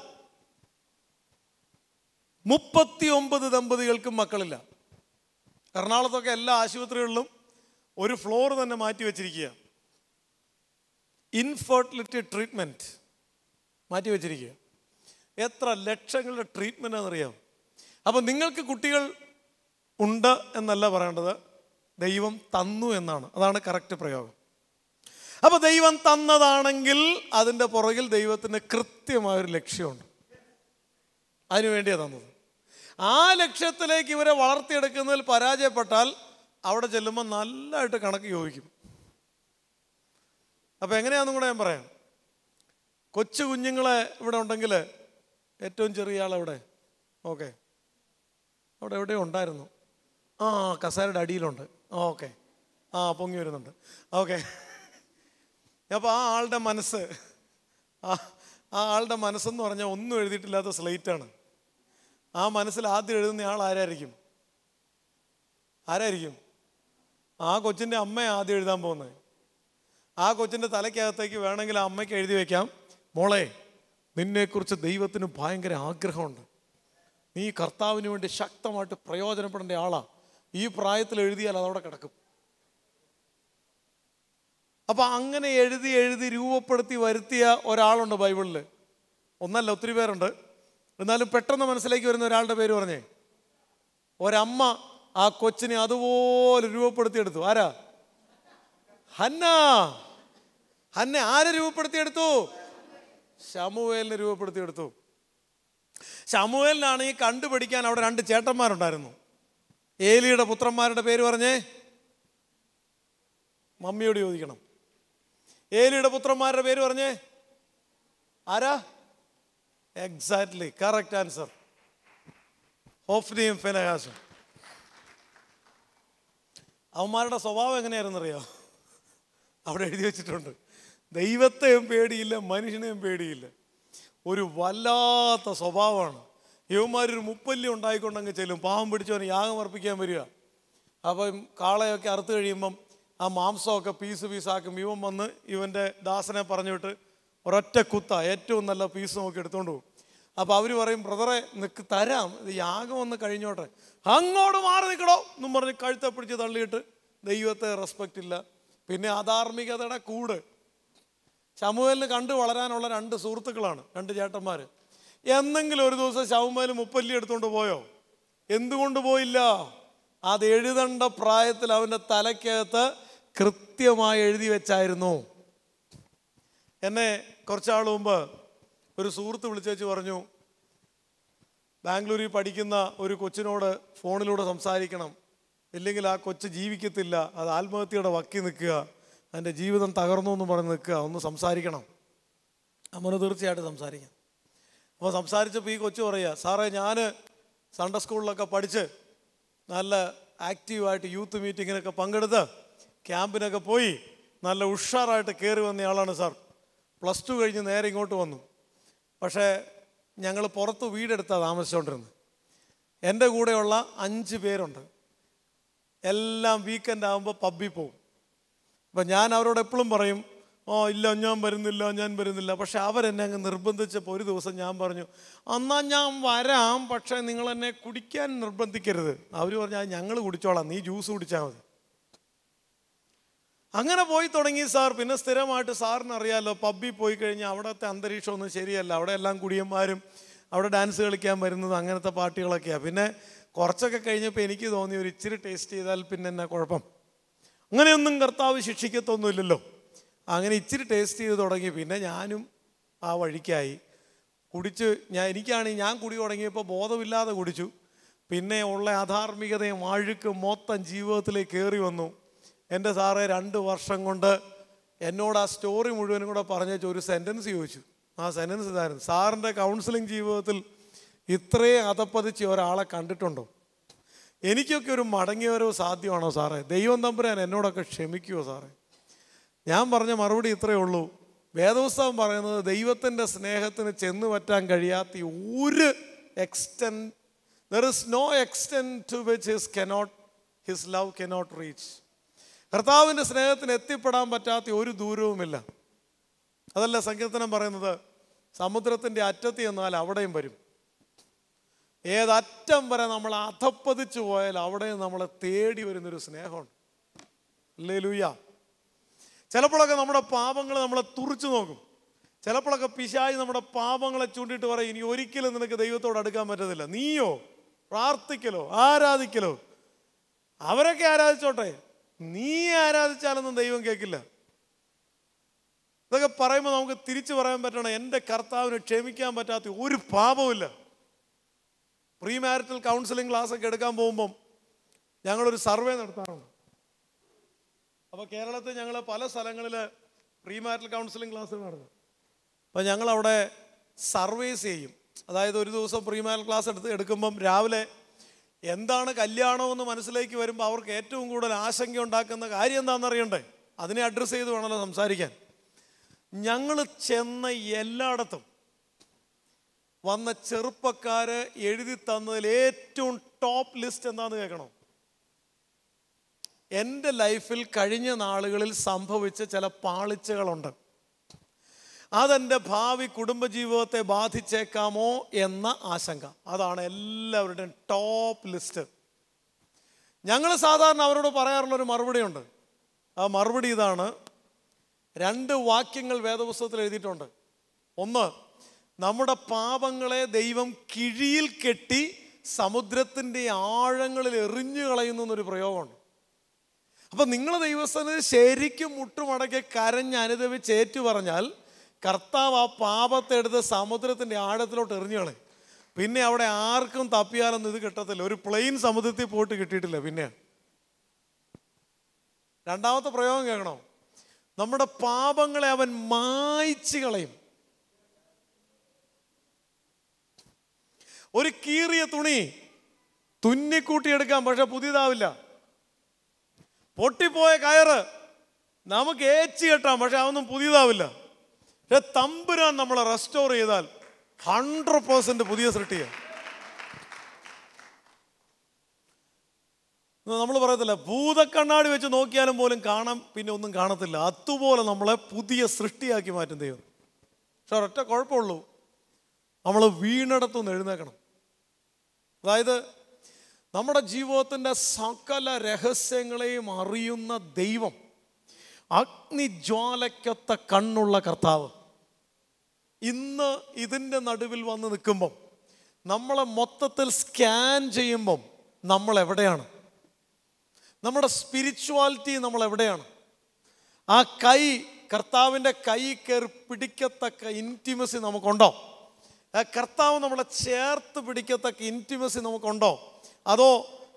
മുപ്പത്തി ഒമ്പത് ദമ്പതികൾക്കും മക്കളില്ല എറണാകുളത്തൊക്കെ എല്ലാ ആശുപത്രികളിലും ഒരു ഫ്ലോർ തന്നെ മാറ്റി വെച്ചിരിക്കുക ഇൻഫെർട്ടിലിറ്റി ട്രീറ്റ്മെൻറ്റ് മാറ്റി വെച്ചിരിക്കുക എത്ര ലക്ഷങ്ങളുടെ ട്രീറ്റ്മെൻ്റ് എന്നറിയാം അപ്പോൾ നിങ്ങൾക്ക് കുട്ടികൾ ഉണ്ട് എന്നല്ല പറയേണ്ടത് ദൈവം തന്നു എന്നാണ് അതാണ് കറക്റ്റ് പ്രയോഗം അപ്പോൾ ദൈവം തന്നതാണെങ്കിൽ അതിൻ്റെ പുറകിൽ ദൈവത്തിന് കൃത്യമായൊരു ലക്ഷ്യമുണ്ട് അതിനു തന്നത് ആ ലക്ഷ്യത്തിലേക്ക് ഇവരെ വളർത്തിയെടുക്കുന്നതിൽ പരാജയപ്പെട്ടാൽ അവിടെ ചെല്ലുമ്പോൾ നല്ലതായിട്ട് കണക്ക് യോജിക്കും അപ്പോൾ എങ്ങനെയാണെന്നും കൂടെ ഞാൻ പറയാം കൊച്ചു കുഞ്ഞുങ്ങളെ ഇവിടെ ഉണ്ടെങ്കിൽ ഏറ്റവും ചെറിയ ആളവിടെ ഓക്കെ അവിടെ എവിടെയോ ഉണ്ടായിരുന്നു ആ കസാരയുടെ അടിയിലുണ്ട് ഓക്കെ ആ പൊങ്ങി വരുന്നുണ്ട് ഓക്കെ അപ്പോൾ ആ ആളുടെ മനസ്സ് ആ ആളുടെ മനസ്സെന്ന് പറഞ്ഞാൽ ഒന്നും എഴുതിയിട്ടില്ലാത്ത സ്ലേറ്റാണ് ആ മനസ്സിൽ ആദ്യം എഴുതുന്ന ആൾ ആരായിരിക്കും ആരായിരിക്കും ആ കൊച്ചിൻ്റെ അമ്മ ആദ്യം എഴുതാൻ പോകുന്നത് ആ കൊച്ചിൻ്റെ തലയ്ക്കകത്തേക്ക് വേണമെങ്കിൽ ആ അമ്മയ്ക്ക് എഴുതി വയ്ക്കാം മോളെ നിന്നെക്കുറിച്ച് ദൈവത്തിന് ഭയങ്കര ആഗ്രഹമുണ്ട് നീ കർത്താവിന് വേണ്ടി ശക്തമായിട്ട് പ്രയോജനപ്പെടേണ്ട ആളാണ് ഈ പ്രായത്തിൽ എഴുതിയാൽ അതവിടെ കിടക്കും അപ്പൊ അങ്ങനെ എഴുതി എഴുതി രൂപപ്പെടുത്തി വരുത്തിയ ഒരാളുണ്ട് ബൈബിളിൽ ഒന്നല്ല ഒത്തിരി പേരുണ്ട് എന്നാലും പെട്ടെന്ന് മനസ്സിലേക്ക് വരുന്ന ഒരാളുടെ പേര് പറഞ്ഞേ ഒരമ്മ ആ കൊച്ചിനെ അതുപോലെ രൂപപ്പെടുത്തിയെടുത്തു ആരാ ഹന്ന ഹന്നെ ആരെ രൂപപ്പെടുത്തിയെടുത്തു ശമുവേലിനെ രൂപപ്പെടുത്തിയെടുത്തു ശമുവേലിനാണ് ഈ കണ്ടുപിടിക്കാൻ അവിടെ രണ്ട് ചേട്ടന്മാരുണ്ടായിരുന്നു ഏലിയുടെ പുത്രന്മാരുടെ പേര് പറഞ്ഞേ മമ്മിയോട് ചോദിക്കണം ഏലിയുടെ പുത്രന്മാരുടെ പേര് പറഞ്ഞേ ആരാ എക്സാക്ട്ലി കറക്റ്റ് ആൻസർ ഹോഫ്നിയും ഫെനഹാസും അവന്മാരുടെ സ്വഭാവം എങ്ങനെയായിരുന്നറിയോ അറിയോ അവിടെ എഴുതി വെച്ചിട്ടുണ്ട് ദൈവത്തെയും പേടിയില്ല മനുഷ്യനെയും പേടിയില്ല ഒരു വല്ലാത്ത സ്വഭാവമാണ് യുവമാരൊരു മുപ്പല്ലി ഉണ്ടായിക്കൊണ്ടെങ്കിൽ ചെല്ലും പാവം പിടിച്ചവന് യാഗം അർപ്പിക്കാൻ വരിക അപ്പം കാളയൊക്കെ അറുത്ത് കഴിയുമ്പം ആ മാംസമൊക്കെ പീസ് പീസാക്കും ഇവൻ വന്ന് ഇവൻ്റെ ദാസനെ പറഞ്ഞിട്ട് ഒരൊറ്റ കുത്ത ഏറ്റവും നല്ല പീസ് നോക്കി എടുത്തുകൊണ്ട് പോകും അപ്പോൾ അവർ പറയും ബ്രദറെ നിൽക്ക് തരാം ഇത് യാഗം ഒന്ന് കഴിഞ്ഞോട്ടെ അങ്ങോട്ട് മാറി നിൽക്കണോ എന്നും പറഞ്ഞ് കഴുത്തെ പിടിച്ച് തള്ളിയിട്ട് ദൈവത്തെ റെസ്പെക്റ്റ് ഇല്ല പിന്നെ അധാർമികതയുടെ കൂട് ശമുവേലിന് കണ്ടു വളരാനുള്ള രണ്ട് സുഹൃത്തുക്കളാണ് രണ്ട് ചേട്ടന്മാർ എന്തെങ്കിലും ഒരു ദിവസം ശമുവേൽ മുപ്പല്ലി എടുത്തുകൊണ്ട് പോയോ എന്തുകൊണ്ട് പോയില്ല അത് എഴുതണ്ട പ്രായത്തിൽ അവൻ്റെ തലക്കകത്ത് കൃത്യമായി എഴുതി വെച്ചായിരുന്നു എന്നെ കുറച്ചാൾ മുമ്പ് ഒരു സുഹൃത്ത് വിളിച്ചു പറഞ്ഞു ബാംഗ്ലൂരിൽ പഠിക്കുന്ന ഒരു കൊച്ചിനോട് ഫോണിലൂടെ സംസാരിക്കണം ഇല്ലെങ്കിൽ ആ കൊച്ച് ജീവിക്കത്തില്ല അത് ആത്മഹത്യയുടെ വക്കി നിൽക്കുക അതിൻ്റെ ജീവിതം തകർന്നു എന്ന് പറഞ്ഞ് നിൽക്കുക ഒന്ന് സംസാരിക്കണം അമ്മന് തീർച്ചയായിട്ടും സംസാരിക്കാം അപ്പോൾ സംസാരിച്ചപ്പോൾ ഈ കൊച്ചു പറയുക സാറേ ഞാൻ സൺഡേ സ്കൂളിലൊക്കെ പഠിച്ച് നല്ല ആക്റ്റീവായിട്ട് യൂത്ത് മീറ്റിങ്ങിനൊക്കെ പങ്കെടുത്ത് ക്യാമ്പിനൊക്കെ പോയി നല്ല ഉഷാറായിട്ട് കയറി വന്നയാളാണ് സാർ പ്ലസ് ടു കഴിഞ്ഞ് നേരെ ഇങ്ങോട്ട് വന്നു പക്ഷേ ഞങ്ങൾ പുറത്ത് വീടെടുത്താണ് താമസിച്ചുകൊണ്ടിരുന്നത് എൻ്റെ കൂടെയുള്ള അഞ്ച് പേരുണ്ട് എല്ലാം വീക്കെൻഡ് ആകുമ്പോൾ പബ്ബിൽ പോകും അപ്പം ഞാൻ അവരോട് എപ്പോഴും പറയും ഓ ഇല്ല ഞാൻ വരുന്നില്ല ഞാൻ വരുന്നില്ല പക്ഷെ അവരെന്നെ അങ്ങ് നിർബന്ധിച്ചപ്പോൾ ഒരു ദിവസം ഞാൻ പറഞ്ഞു എന്നാൽ ഞാൻ വരാം പക്ഷേ നിങ്ങൾ എന്നെ കുടിക്കാൻ നിർബന്ധിക്കരുത് അവർ പറഞ്ഞാൽ ഞങ്ങൾ കുടിച്ചോളാം നീ ജ്യൂസ് കുടിച്ചാൽ മതി അങ്ങനെ പോയി തുടങ്ങി സാർ പിന്നെ സ്ഥിരമായിട്ട് സാറിന് അറിയാമല്ലോ പബ്ബിൽ പോയി കഴിഞ്ഞാൽ അന്തരീക്ഷം അന്തരീക്ഷമൊന്നും ശരിയല്ല അവിടെ എല്ലാം കുടിയന്മാരും അവിടെ ഡാൻസ് കളിക്കാൻ വരുന്നത് അങ്ങനത്തെ പാട്ടുകളൊക്കെയാണ് പിന്നെ കുറച്ചൊക്കെ കഴിഞ്ഞപ്പോൾ എനിക്ക് തോന്നി ഒരു ഇച്ചിരി ടേസ്റ്റ് ചെയ്താൽ പിന്നെ എന്നാ കുഴപ്പം അങ്ങനെയൊന്നും കർത്താവ് ശിക്ഷിക്കത്തൊന്നുമില്ലല്ലോ അങ്ങനെ ഇച്ചിരി ടേസ്റ്റ് ചെയ്ത് തുടങ്ങി പിന്നെ ഞാനും ആ വഴിക്കായി കുടിച്ച് ഞാൻ എനിക്കാണെങ്കിൽ ഞാൻ കുടി തുടങ്ങിയപ്പോൾ ബോധമില്ലാതെ കുടിച്ചു പിന്നെ ഉള്ള അധാർമികതയും അഴുക്കും മൊത്തം ജീവിതത്തിലേക്ക് കയറി വന്നു എൻ്റെ സാറേ രണ്ട് വർഷം കൊണ്ട് എന്നോട് ആ സ്റ്റോറി മുഴുവനും കൂടെ പറഞ്ഞു ഒരു സെൻറ്റൻസ് ചോദിച്ചു ആ സെൻറ്റൻസ് ഇതായിരുന്നു സാറിൻ്റെ കൗൺസിലിംഗ് ജീവിതത്തിൽ ഇത്രയും അതപ്പതിച്ച് ഒരാളെ കണ്ടിട്ടുണ്ടോ എനിക്കൊക്കെ ഒരു മടങ്ങിയവരോ സാധ്യമാണോ സാറേ ദൈവം തമ്പുരാൻ എന്നോടൊക്കെ ക്ഷമിക്കുമോ സാറേ ഞാൻ പറഞ്ഞ മറുപടി ഇത്രയേ ഉള്ളൂ വേദോത്സവം പറയുന്നത് ദൈവത്തിൻ്റെ സ്നേഹത്തിന് ചെന്ന് പറ്റാൻ കഴിയാത്ത ഒരു extent there is no extent to which his cannot his love cannot reach കർത്താവിൻ്റെ സ്നേഹത്തിന് എത്തിപ്പെടാൻ പറ്റാത്ത ഒരു ദൂരവുമില്ല അതല്ല സങ്കീർത്തനം പറയുന്നത് സമുദ്രത്തിൻ്റെ അറ്റത്ത് എന്നാൽ അവിടെയും വരും ഏതറ്റം വരെ നമ്മൾ അധപ്പതിച്ചു പോയാൽ അവിടെ നമ്മളെ തേടി വരുന്നൊരു സ്നേഹമുണ്ട് അല്ലേ ലൂയ ചിലപ്പോഴൊക്കെ നമ്മുടെ പാപങ്ങൾ നമ്മളെ തുറിച്ചു നോക്കും ചിലപ്പോഴൊക്കെ പിശായി നമ്മുടെ പാപങ്ങളെ ചൂണ്ടിയിട്ട് പറയും ഇനി ഒരിക്കലും നിനക്ക് ദൈവത്തോട് അടുക്കാൻ പറ്റത്തില്ല നീയോ പ്രാർത്ഥിക്കലോ ആരാധിക്കലോ അവരൊക്കെ ആരാധിച്ചോട്ടെ നീ ആരാധിച്ചാലൊന്നും ദൈവം കേൾക്കില്ല ഇതൊക്കെ പറയുമ്പോൾ നമുക്ക് തിരിച്ചു പറയാൻ പറ്റണം എൻ്റെ കർത്താവിന് ക്ഷമിക്കാൻ പറ്റാത്ത ഒരു പാപവും പ്രീ മാരിറ്റൽ കൗൺസിലിംഗ് ക്ലാസ്സൊക്കെ എടുക്കാൻ പോകുമ്പം ഞങ്ങളൊരു സർവേ നടത്താറുണ്ട് അപ്പോൾ കേരളത്തിൽ ഞങ്ങൾ പല സ്ഥലങ്ങളിൽ പ്രീ മാരിറ്റൽ കൗൺസിലിംഗ് ക്ലാസ് നടന്നു അപ്പോൾ ഞങ്ങളവിടെ സർവേസ് ചെയ്യും അതായത് ഒരു ദിവസം പ്രീ മാരിറ്റൽ ക്ലാസ് എടുത്ത് എടുക്കുമ്പം രാവിലെ എന്താണ് കല്യാണമെന്ന് മനസ്സിലേക്ക് വരുമ്പോൾ അവർക്ക് ഏറ്റവും കൂടുതൽ ആശങ്ക ഉണ്ടാക്കുന്ന കാര്യം എന്താണെന്നറിയണ്ടേ അതിനെ അഡ്രസ്സ് ചെയ്ത് വേണമല്ലോ സംസാരിക്കാൻ ഞങ്ങൾ ചെന്ന എല്ലായിടത്തും വന്ന ചെറുപ്പക്കാര് എഴുതി തന്നതിൽ ഏറ്റവും ടോപ്പ് ലിസ്റ്റ് എന്താണെന്ന് കേൾക്കണം എൻ്റെ ലൈഫിൽ കഴിഞ്ഞ നാളുകളിൽ സംഭവിച്ച ചില പാളിച്ചകളുണ്ട് അതെൻ്റെ ഭാവി കുടുംബജീവിതത്തെ ബാധിച്ചേക്കാമോ എന്ന ആശങ്ക അതാണ് എല്ലാവരുടെയും ടോപ്പ് ലിസ്റ്റ് ഞങ്ങൾ സാധാരണ അവരോട് പറയാറുള്ള ഒരു മറുപടി ഉണ്ട് ആ മറുപടി ഇതാണ് രണ്ട് വാക്യങ്ങൾ വേദപുസ്തകത്തിൽ എഴുതിയിട്ടുണ്ട് ഒന്ന് നമ്മുടെ പാപങ്ങളെ ദൈവം കിഴിയിൽ കെട്ടി സമുദ്രത്തിൻ്റെ ആഴങ്ങളിൽ എറിഞ്ഞു കളയുന്നു എന്നൊരു പ്രയോഗമുണ്ട് അപ്പം നിങ്ങൾ ദൈവസ്ഥാനത്ത് ശരിക്കും മുട്ടുമടക്കി കരഞ്ഞ് അനുദവിച്ച് ഏറ്റു പറഞ്ഞാൽ കർത്താവ് ആ പാപത്തെ എടുത്ത് സമുദ്രത്തിൻ്റെ ആഴത്തിലോട്ട് എറിഞ്ഞു കളയും പിന്നെ അവിടെ ആർക്കും തപ്പിയാലൊന്നും ഇത് കിട്ടത്തില്ല ഒരു പ്ലെയിൻ സമുദ്രത്തിൽ പോയിട്ട് കിട്ടിയിട്ടില്ല പിന്നെ രണ്ടാമത്തെ പ്രയോഗം കേൾക്കണം നമ്മുടെ പാപങ്ങളെ അവൻ മായ്ച്ചു കളയും ഒരു കീറിയ തുണി തുന്നിക്കൂട്ടിയെടുക്കാം പക്ഷെ പുതിയതാവില്ല പൊട്ടിപ്പോയ കയറ് നമുക്ക് ഏച്ചി കെട്ടാം പക്ഷെ അതൊന്നും പുതിയതാവില്ല പക്ഷെ തമ്പുരാൻ നമ്മളെ റെസ്റ്റോർ ചെയ്താൽ ഹൺഡ്രഡ് പേഴ്സൻറ്റ് പുതിയ സൃഷ്ടിയ നമ്മൾ പറയത്തില്ല ഭൂതക്കണ്ണാടി വെച്ച് നോക്കിയാലും പോലും കാണാം പിന്നെ ഒന്നും കാണത്തില്ല അതുപോലെ നമ്മളെ പുതിയ സൃഷ്ടിയാക്കി മാറ്റും ദൈവം പക്ഷെ ഒരൊറ്റ കുഴപ്പമുള്ളൂ നമ്മൾ വീണടത്തുനിന്ന് എഴുന്നേക്കണം അതായത് നമ്മുടെ ജീവിതത്തിൻ്റെ സകല രഹസ്യങ്ങളെയും അറിയുന്ന ദൈവം അഗ്നിജ്വാലയ്ക്കൊത്ത കണ്ണുള്ള കർത്താവ് ഇന്ന് ഇതിൻ്റെ നടുവിൽ വന്ന് നിൽക്കുമ്പം നമ്മളെ മൊത്തത്തിൽ സ്കാൻ ചെയ്യുമ്പം നമ്മൾ എവിടെയാണ് നമ്മുടെ സ്പിരിച്വാലിറ്റി നമ്മൾ എവിടെയാണ് ആ കൈ കർത്താവിൻ്റെ കൈ കയറി പിടിക്കത്തക്ക ഇൻറ്റിമസി നമുക്കുണ്ടോ കർത്താവ് നമ്മളെ ചേർത്ത് പിടിക്കത്തക്ക ഇൻറ്റിമസി നമുക്കുണ്ടോ അതോ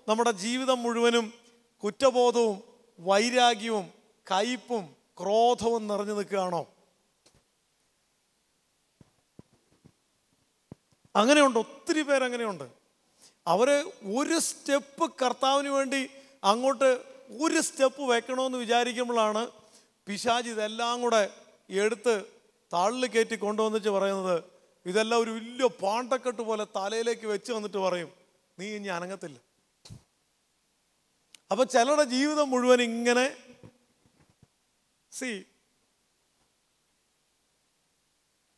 നമ്മുടെ ജീവിതം മുഴുവനും കുറ്റബോധവും വൈരാഗ്യവും കയ്പും ക്രോധവും നിറഞ്ഞു നിൽക്കുകയാണോ അങ്ങനെയുണ്ട് ഒത്തിരി പേരങ്ങനെയുണ്ട് അവർ ഒരു സ്റ്റെപ്പ് കർത്താവിന് വേണ്ടി അങ്ങോട്ട് ഒരു സ്റ്റെപ്പ് വെക്കണമെന്ന് വിചാരിക്കുമ്പോഴാണ് പിശാജ് ഇതെല്ലാം കൂടെ എടുത്ത് താളിൽ കയറ്റി കൊണ്ടുവന്നിച്ച് പറയുന്നത് ഇതെല്ലാം ഒരു വലിയ പാണ്ടക്കെട്ട് പോലെ തലയിലേക്ക് വെച്ച് വന്നിട്ട് പറയും നീ ഇനി അനങ്ങത്തില്ല അപ്പൊ ചിലരുടെ ജീവിതം മുഴുവൻ ഇങ്ങനെ സി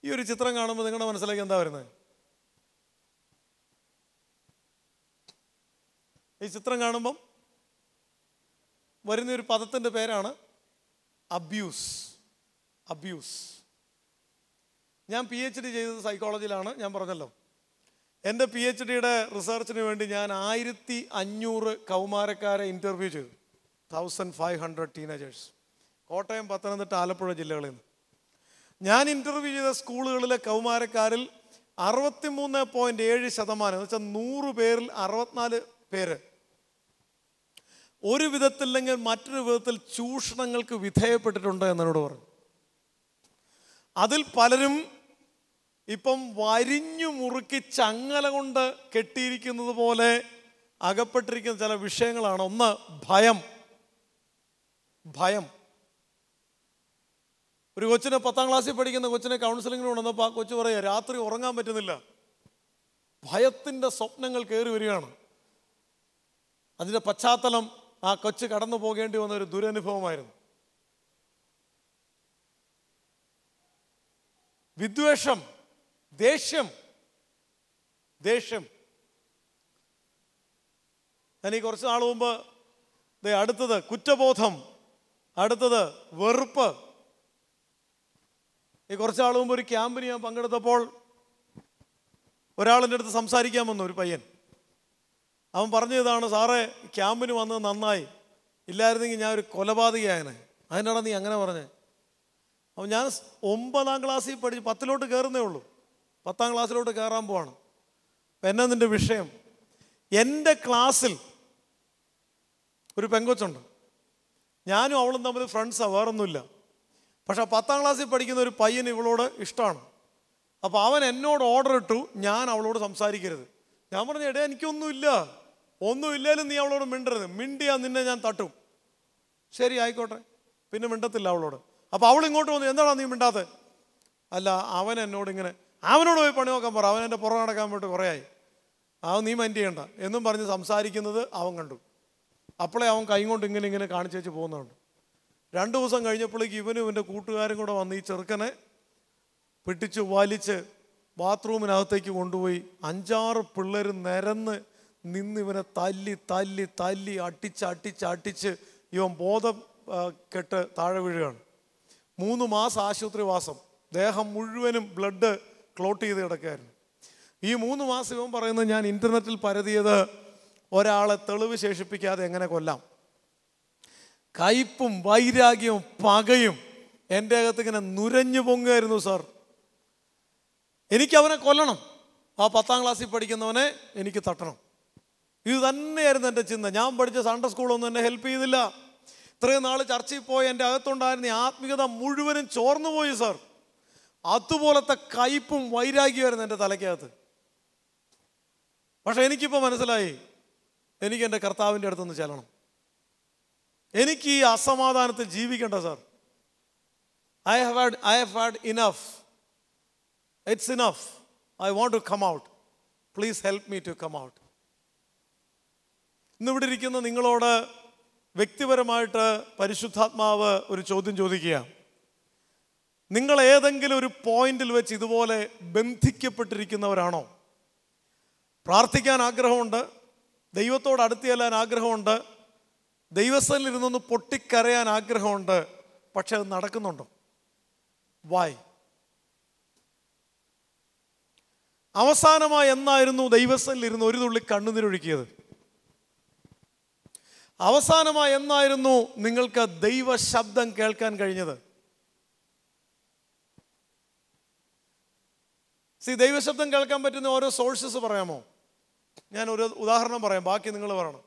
ഈ ഒരു ചിത്രം കാണുമ്പോൾ നിങ്ങളുടെ മനസ്സിലേക്ക് എന്താ വരുന്നത് ഈ ചിത്രം കാണുമ്പം വരുന്ന ഒരു പദത്തിൻ്റെ പേരാണ് അബ്യൂസ് അബ്യൂസ് ഞാൻ പി എച്ച് ഡി ചെയ്തത് സൈക്കോളജിയിലാണ് ഞാൻ പറഞ്ഞല്ലോ എൻ്റെ പി എച്ച് ഡിയുടെ റിസർച്ചിന് വേണ്ടി ഞാൻ ആയിരത്തി അഞ്ഞൂറ് കൗമാരക്കാരെ ഇൻ്റർവ്യൂ ചെയ്തു thousand five hundred teenagers Kottayam Pathanamthitta Alappuzha ജില്ലകളിൽ നിന്ന് ഞാൻ ഇൻ്റർവ്യൂ ചെയ്ത സ്കൂളുകളിലെ കൗമാരക്കാരിൽ അറുപത്തിമൂന്ന് പോയിൻ്റ് ഏഴ് ശതമാനം എന്ന് വെച്ചാൽ നൂറ് പേരിൽ അറുപത്തിനാല് പേര് ഒരു വിധത്തില്ലെങ്കിൽ മറ്റൊരു വിധത്തിൽ ചൂഷണങ്ങൾക്ക് വിധേയപ്പെട്ടിട്ടുണ്ട് എന്നോട് പറഞ്ഞു അതിൽ പലരും ഇപ്പം വരിഞ്ഞു മുറുക്കി ചങ്ങല കൊണ്ട് കെട്ടിയിരിക്കുന്നത് പോലെ അകപ്പെട്ടിരിക്കുന്ന ചില വിഷയങ്ങളാണ് ഒന്ന് ഭയം ഭയം ഒരു കൊച്ചിനെ പത്താം ക്ലാസ്സിൽ പഠിക്കുന്ന കൊച്ചിനെ കൗൺസിലിങ്ങിന് കൊണ്ടുവന്നപ്പോൾ ആ കൊച്ചു പറയുക രാത്രി ഉറങ്ങാൻ പറ്റുന്നില്ല ഭയത്തിൻ്റെ സ്വപ്നങ്ങൾ കയറി വരികയാണ് അതിൻ്റെ പശ്ചാത്തലം ആ കൊച്ച് കടന്നു പോകേണ്ടി വന്ന ഒരു ദുരനുഭവമായിരുന്നു വിദ്വേഷം ദേഷ്യം ദേഷ്യം ഞാൻ ഈ കുറച്ച് നാൾ മുമ്പ് അടുത്തത് കുറ്റബോധം അടുത്തത് വെറുപ്പ് ഈ കുറച്ച് നാൾ മുമ്പ് ഒരു ക്യാമ്പിന് ഞാൻ പങ്കെടുത്തപ്പോൾ ഒരാളിൻ്റെ അടുത്ത് സംസാരിക്കാൻ വന്നു ഒരു പയ്യൻ അവൻ പറഞ്ഞു സാറേ ക്യാമ്പിന് വന്നത് നന്നായി ഇല്ലായിരുന്നെങ്കിൽ ഞാൻ ഒരു കൊലപാതകയാണ് അതിനാണ് നീ അങ്ങനെ പറഞ്ഞത് അപ്പം ഞാൻ ഒമ്പതാം ക്ലാസ്സിൽ പഠിച്ച് പത്തിലോട്ട് കയറുന്നേ ഉള്ളൂ പത്താം ക്ലാസ്സിലോട്ട് കയറാൻ പോവാണ് അപ്പം എന്നാ നിൻ്റെ വിഷയം എൻ്റെ ക്ലാസ്സിൽ ഒരു പെങ്കൊച്ചുണ്ട് ഞാനും അവളും തമ്മിൽ ഫ്രണ്ട്സാണ് വേറൊന്നുമില്ല പക്ഷേ പത്താം ക്ലാസ്സിൽ പഠിക്കുന്ന ഒരു പയ്യൻ ഇവളോട് ഇഷ്ടമാണ് അപ്പോൾ അവൻ എന്നോട് ഓർഡർ ഇട്ടു ഞാൻ അവളോട് സംസാരിക്കരുത് ഞാൻ പറഞ്ഞു എടേ എനിക്കൊന്നുമില്ല ഒന്നുമില്ലാലും നീ അവളോട് മിണ്ടരുത് മിണ്ടിയാ നിന്നെ ഞാൻ തട്ടും ശരി ആയിക്കോട്ടെ പിന്നെ മിണ്ടത്തില്ല അവളോട് അപ്പോൾ അവൾ ഇങ്ങോട്ട് വന്നു എന്താണ് നീ മിണ്ടാത്തത് അല്ല അവൻ എന്നോട് ഇങ്ങനെ അവനോട് പോയി പണി നോക്കാൻ പറ അവൻ എൻ്റെ പുറം നടക്കാൻ പോയിട്ട് കുറേയായി അവൻ നീ മൈൻഡ് ചെയ്യണ്ട എന്നും പറഞ്ഞ് സംസാരിക്കുന്നത് അവൻ കണ്ടു അപ്പോളേ അവൻ കൈ കൊണ്ട് ഇങ്ങനെ ഇങ്ങനെ കാണിച്ചു വെച്ച് പോകുന്നുണ്ട് രണ്ട് ദിവസം കഴിഞ്ഞപ്പോഴേക്ക് ഇവനും ഇവൻ്റെ കൂട്ടുകാരും കൂടെ വന്ന് ഈ ചെറുക്കനെ പിട്ടിച്ച് വലിച്ച് ബാത്റൂമിനകത്തേക്ക് കൊണ്ടുപോയി അഞ്ചാറ് പിള്ളേർ നിരന്ന് നിന്ന് ഇവനെ തല്ലി തല്ലി തല്ലി അട്ടിച്ച് അട്ടിച്ച് അട്ടിച്ച് ഇവൻ ബോധം കെട്ട് താഴെ വീഴുകയാണ് മൂന്ന് മാസം ആശുപത്രിവാസം ദേഹം മുഴുവനും ബ്ലഡ് ക്ലോട്ട് ചെയ്ത് കിടക്കുകയായിരുന്നു ഈ മൂന്ന് മാസം ഇവൻ പറയുന്നത് ഞാൻ ഇൻ്റർനെറ്റിൽ പരതിയത് ഒരാളെ തെളിവ് ശേഷിപ്പിക്കാതെ എങ്ങനെ കൊല്ലാം കയ്പും വൈരാഗ്യവും പകയും എൻ്റെ അകത്ത് ഇങ്ങനെ നുരഞ്ഞു പൊങ്ങുമായിരുന്നു സാർ എനിക്ക് അവനെ കൊല്ലണം ആ പത്താം ക്ലാസ്സിൽ പഠിക്കുന്നവനെ എനിക്ക് തട്ടണം ഇത് തന്നെയായിരുന്നു എൻ്റെ ചിന്ത ഞാൻ പഠിച്ച സൺഡർ സ്കൂളൊന്നും എന്നെ ഹെൽപ്പ് ചെയ്തില്ല ഇത്രയും നാൾ ചർച്ചയിൽ പോയി എൻ്റെ അകത്തുണ്ടായിരുന്ന ആത്മീയത മുഴുവനും ചോർന്നു പോയി സാർ അതുപോലത്തെ കയ്പും വൈരാഗ്യമായിരുന്നു എൻ്റെ തലയ്ക്കകത്ത് പക്ഷെ എനിക്കിപ്പോൾ മനസ്സിലായി എനിക്ക് എൻ്റെ കർത്താവിൻ്റെ അടുത്തൊന്ന് ചെല്ലണം എനിക്ക് ഈ അസമാധാനത്തിൽ ജീവിക്കണ്ട sir I have had I have had enough it's enough I want to come out please help me to come out ഇന്നിവിടെ ഇരിക്കുന്ന നിങ്ങളോട് വ്യക്തിപരമായിട്ട് പരിശുദ്ധാത്മാവ് ഒരു ചോദ്യം ചോദിക്കുകയാണ് നിങ്ങൾ ഏതെങ്കിലും ഒരു പോയിന്റിൽ വെച്ച് ഇതുപോലെ ബന്ധിക്കപ്പെട്ടിരിക്കുന്നവരാണോ പ്രാർത്ഥിക്കാൻ ആഗ്രഹമുണ്ട് ദൈവത്തോട് അടുത്ത് ചെല്ലാൻ ആഗ്രഹമുണ്ട് ദൈവസ്ഥലിൽ ഇരുന്നൊന്ന് പൊട്ടിക്കരയാൻ ആഗ്രഹമുണ്ട് പക്ഷെ അത് നടക്കുന്നുണ്ടോ വായ് അവസാനമായി എന്നായിരുന്നു ദൈവസ്ഥലിരുന്ന് ഒരു തുള്ളി കണ്ണുനീരൊഴുക്കിയത് അവസാനമായി എന്നായിരുന്നു നിങ്ങൾക്ക് ദൈവ ശബ്ദം കേൾക്കാൻ കഴിഞ്ഞത് സി ദൈവശബ്ദം കേൾക്കാൻ പറ്റുന്ന ഓരോ സോഴ്സസ് പറയാമോ ഞാൻ ഒരു ഉദാഹരണം പറയാം ബാക്കി നിങ്ങൾ പറയണം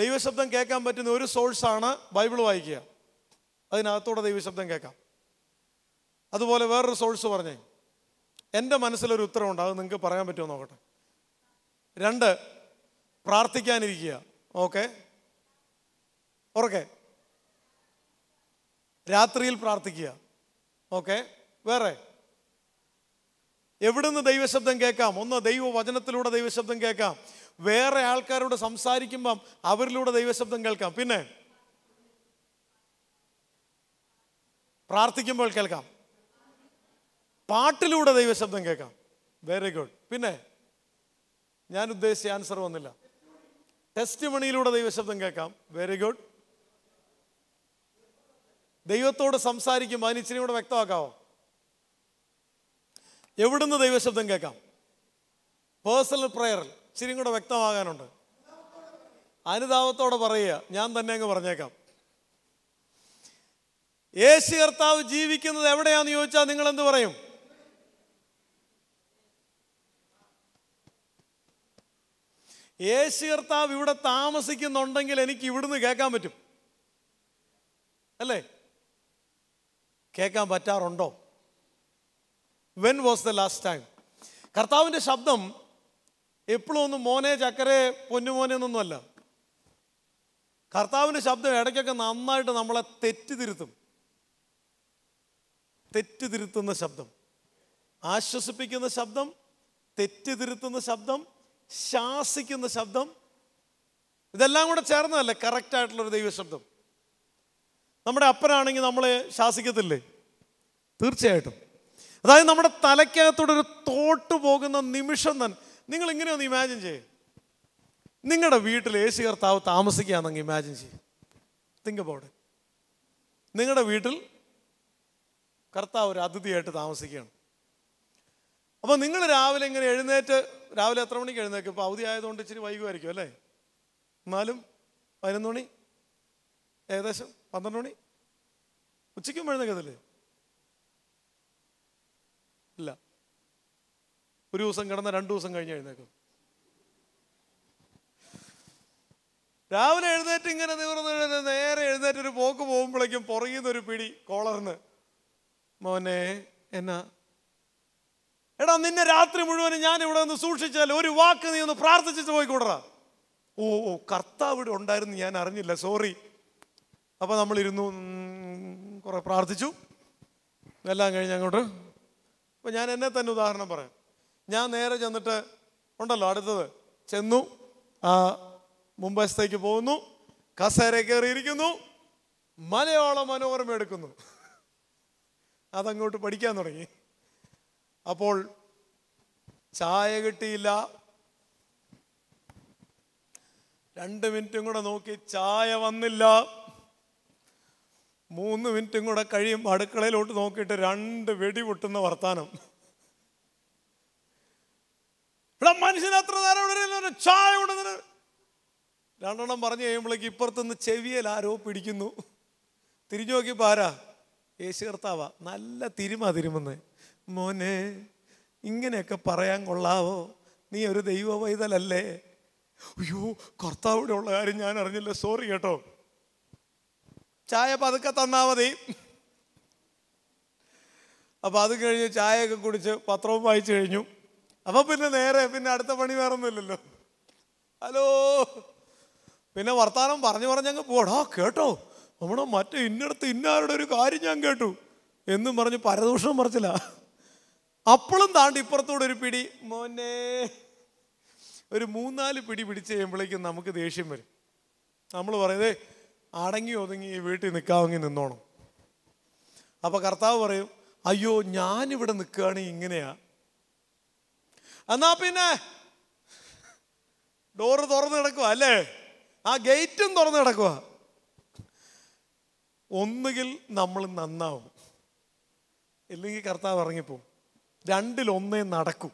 ദൈവശബ്ദം കേൾക്കാൻ പറ്റുന്ന ഒരു സോഴ്സാണ് ബൈബിൾ വായിക്കുക അതിനകത്തോടെ ദൈവശബ്ദം കേൾക്കാം അതുപോലെ വേറൊരു സോഴ്സ് പറഞ്ഞേ എൻ്റെ മനസ്സിലൊരു ഉത്തരവുണ്ട് അത് നിങ്ങൾക്ക് പറയാൻ പറ്റുമോ നോക്കട്ടെ രണ്ട് പ്രാർത്ഥിക്കാനിരിക്കുക ഓക്കെ ഉറക്കെ രാത്രിയിൽ പ്രാർത്ഥിക്കുക ഓക്കെ വേറെ എവിടുന്ന് ദൈവശബ്ദം കേൾക്കാം ഒന്ന് ദൈവവചനത്തിലൂടെ ദൈവശബ്ദം കേൾക്കാം വേറെ ആൾക്കാരോട് സംസാരിക്കുമ്പം അവരിലൂടെ ദൈവശബ്ദം കേൾക്കാം പിന്നെ പ്രാർത്ഥിക്കുമ്പോൾ കേൾക്കാം പാട്ടിലൂടെ ദൈവശബ്ദം കേൾക്കാം വെരി ഗുഡ് പിന്നെ ഞാൻ ഉദ്ദേശിച്ച ആൻസർ വന്നില്ല ടെസ്റ്റ് മണിയിലൂടെ ദൈവശബ്ദം കേൾക്കാം വെരി ഗുഡ് ദൈവത്തോട് സംസാരിക്കുമ്പോൾ അതിന് ഇച്ചിരി കൂടെ വ്യക്തമാക്കാവോ എവിടുന്ന് ദൈവശബ്ദം കേൾക്കാം പേഴ്സണൽ പ്രയറിൽ ശരിയും കൂടെ വ്യക്തമാകാനുണ്ട് അനുതാപത്തോടെ പറയുക ഞാൻ തന്നെ അങ്ങ് പറഞ്ഞേക്കാം യേശു കർത്താവ് ജീവിക്കുന്നത് എവിടെയാന്ന് ചോദിച്ചാൽ നിങ്ങൾ എന്ത് പറയും യേശു കർത്താവ് ഇവിടെ താമസിക്കുന്നുണ്ടെങ്കിൽ എനിക്ക് ഇവിടുന്ന് കേൾക്കാൻ പറ്റും അല്ലേ കേൾക്കാൻ പറ്റാറുണ്ടോ when was the last time കർത്താവിൻ്റെ ശബ്ദം എപ്പോഴും ഒന്ന് മോനെ ചക്കരെ പൊന്നുമോനെ എന്നൊന്നുമല്ല കർത്താവിൻ്റെ ശബ്ദം ഇടയ്ക്കൊക്കെ നന്നായിട്ട് നമ്മളെ തെറ്റിതിരുത്തും തെറ്റിതിരുത്തുന്ന ശബ്ദം ആശ്വസിപ്പിക്കുന്ന ശബ്ദം തെറ്റിതിരുത്തുന്ന ശബ്ദം ശാസിക്കുന്ന ശബ്ദം ഇതെല്ലാം കൂടെ ചേർന്നതല്ലേ കറക്റ്റായിട്ടുള്ളൊരു ദൈവശബ്ദം നമ്മുടെ അപ്പനാണെങ്കിൽ നമ്മളെ ശാസിക്കത്തില്ലേ തീർച്ചയായിട്ടും അതായത് നമ്മുടെ തലയ്ക്കകത്തോടെ ഒരു തോട്ട് പോകുന്ന നിമിഷം തന്നെ നിങ്ങൾ ഇങ്ങനെയൊന്ന് ഇമാജിൻ ചെയ്യും നിങ്ങളുടെ വീട്ടിൽ സി കർത്താവ് താമസിക്കുകയാണെന്ന് ഇമാജിൻ ചെയ്യും തിങ്ക് അബൌട്ട് നിങ്ങളുടെ വീട്ടിൽ കർത്താവ് ഒരു അതിഥിയായിട്ട് താമസിക്കുകയാണ് അപ്പോൾ നിങ്ങൾ രാവിലെ ഇങ്ങനെ എഴുന്നേറ്റ് രാവിലെ എത്ര മണിക്ക് എഴുന്നേക്കും ഇപ്പോൾ അവധി ആയതുകൊണ്ട് ഇച്ചിരി വൈകുമായിരിക്കും അല്ലേ എന്നാലും പതിനൊന്ന് മണി ഏകദേശം പന്ത്രണ്ട് മണി ഉച്ചയ്ക്കും എഴുന്നേക്കത്തില്ലേ ഇല്ല ഒരു ദിവസം കിടന്ന രണ്ടു ദിവസം കഴിഞ്ഞ് എഴുന്നേക്കും രാവിലെ എഴുന്നേറ്റ് ഇങ്ങനെ നിവർന്ന് നേരെ എഴുന്നേറ്റ് ഒരു പോക്ക് പോകുമ്പോഴേക്കും പുറകിൽ ഒരു പിടി കോളർന്ന് മോനെ എന്നാ എടാ നിന്നെ രാത്രി മുഴുവനും ഞാൻ ഇവിടെ ഒന്ന് സൂക്ഷിച്ചാൽ ഒരു വാക്ക് നീ ഒന്ന് പ്രാർത്ഥിച്ചിട്ട് പോയിക്കൂടറാ ഓ ഓ കർത്താവ് ഇവിടെ ഉണ്ടായിരുന്നു ഞാൻ അറിഞ്ഞില്ല സോറി അപ്പൊ നമ്മളിരുന്നു കുറേ പ്രാർത്ഥിച്ചു എല്ലാം കഴിഞ്ഞ് അങ്ങോട്ട് അപ്പോൾ ഞാൻ എന്നെ തന്നെ ഉദാഹരണം പറയാം ഞാൻ നേരെ ചെന്നിട്ട് ഉണ്ടല്ലോ അടുത്തത് ചെന്നു ആ പോകുന്നു കസേര കയറിയിരിക്കുന്നു മലയാള മനോരമ എടുക്കുന്നു അതങ്ങോട്ട് പഠിക്കാൻ തുടങ്ങി അപ്പോൾ ചായ കിട്ടിയില്ല രണ്ട് മിനിറ്റും കൂടെ നോക്കി ചായ വന്നില്ല മൂന്ന് മിനിറ്റും കൂടെ കഴിയുമ്പോൾ അടുക്കളയിലോട്ട് നോക്കിയിട്ട് രണ്ട് വെടി പൊട്ടുന്ന വർത്താനം ഇവിടെ മനുഷ്യന് അത്ര നേരം ചായ കൊടുത്തിന് രണ്ടെണ്ണം പറഞ്ഞു കഴിയുമ്പോഴേക്ക് ഇപ്പുറത്തുനിന്ന് ചെവിയൽ ആരോ പിടിക്കുന്നു തിരിഞ്ഞു നോക്കിയപ്പോൾ ആരാ യേശു കർത്താവ നല്ല തിരുമ തിരുമെന്ന് മോനെ ഇങ്ങനെയൊക്കെ പറയാൻ കൊള്ളാവോ നീ ഒരു ദൈവ അയ്യോ കർത്താവിടെ ഉള്ള കാര്യം ഞാൻ അറിഞ്ഞില്ല സോറി കേട്ടോ ചായ പതുക്കെ തന്നാൽ മതി അപ്പോൾ അത് കഴിഞ്ഞ് ചായയൊക്കെ കുടിച്ച് പത്രവും വായിച്ചു കഴിഞ്ഞു അപ്പോൾ പിന്നെ നേരെ പിന്നെ അടുത്ത പണി ഒന്നുമില്ലല്ലോ ഹലോ പിന്നെ വർത്തമാനം പറഞ്ഞു പറഞ്ഞങ്ങ് പോടാ കേട്ടോ നമ്മുടെ മറ്റേ ഇന്നടത്ത് ഇന്നാരുടെ ഒരു കാര്യം ഞാൻ കേട്ടു എന്നും പറഞ്ഞ് പരദൂഷണം പറിച്ചില്ല അപ്പോഴും താണ്ടി ഇപ്പുറത്തൂടെ ഒരു പിടി മോനെ ഒരു മൂന്നാല് പിടി പിടിച്ച് കഴിയുമ്പോഴേക്കും നമുക്ക് ദേഷ്യം വരും നമ്മൾ പറയുന്നത് അടങ്ങി ഒതുങ്ങി വീട്ടിൽ നിൽക്കാമെങ്കിൽ നിന്നോണം അപ്പോൾ കർത്താവ് പറയും അയ്യോ ഞാനിവിടെ നിൽക്കുകയാണെങ്കിൽ ഇങ്ങനെയാ എന്നാ പിന്നെ ഡോറ് തുറന്ന് കിടക്കുക അല്ലേ ആ ഗേറ്റും തുറന്ന് കിടക്കുക ഒന്നുകിൽ നമ്മൾ നന്നാവും ഇല്ലെങ്കിൽ കർത്താവ് ഇറങ്ങിപ്പോവും രണ്ടിലൊന്നേ നടക്കും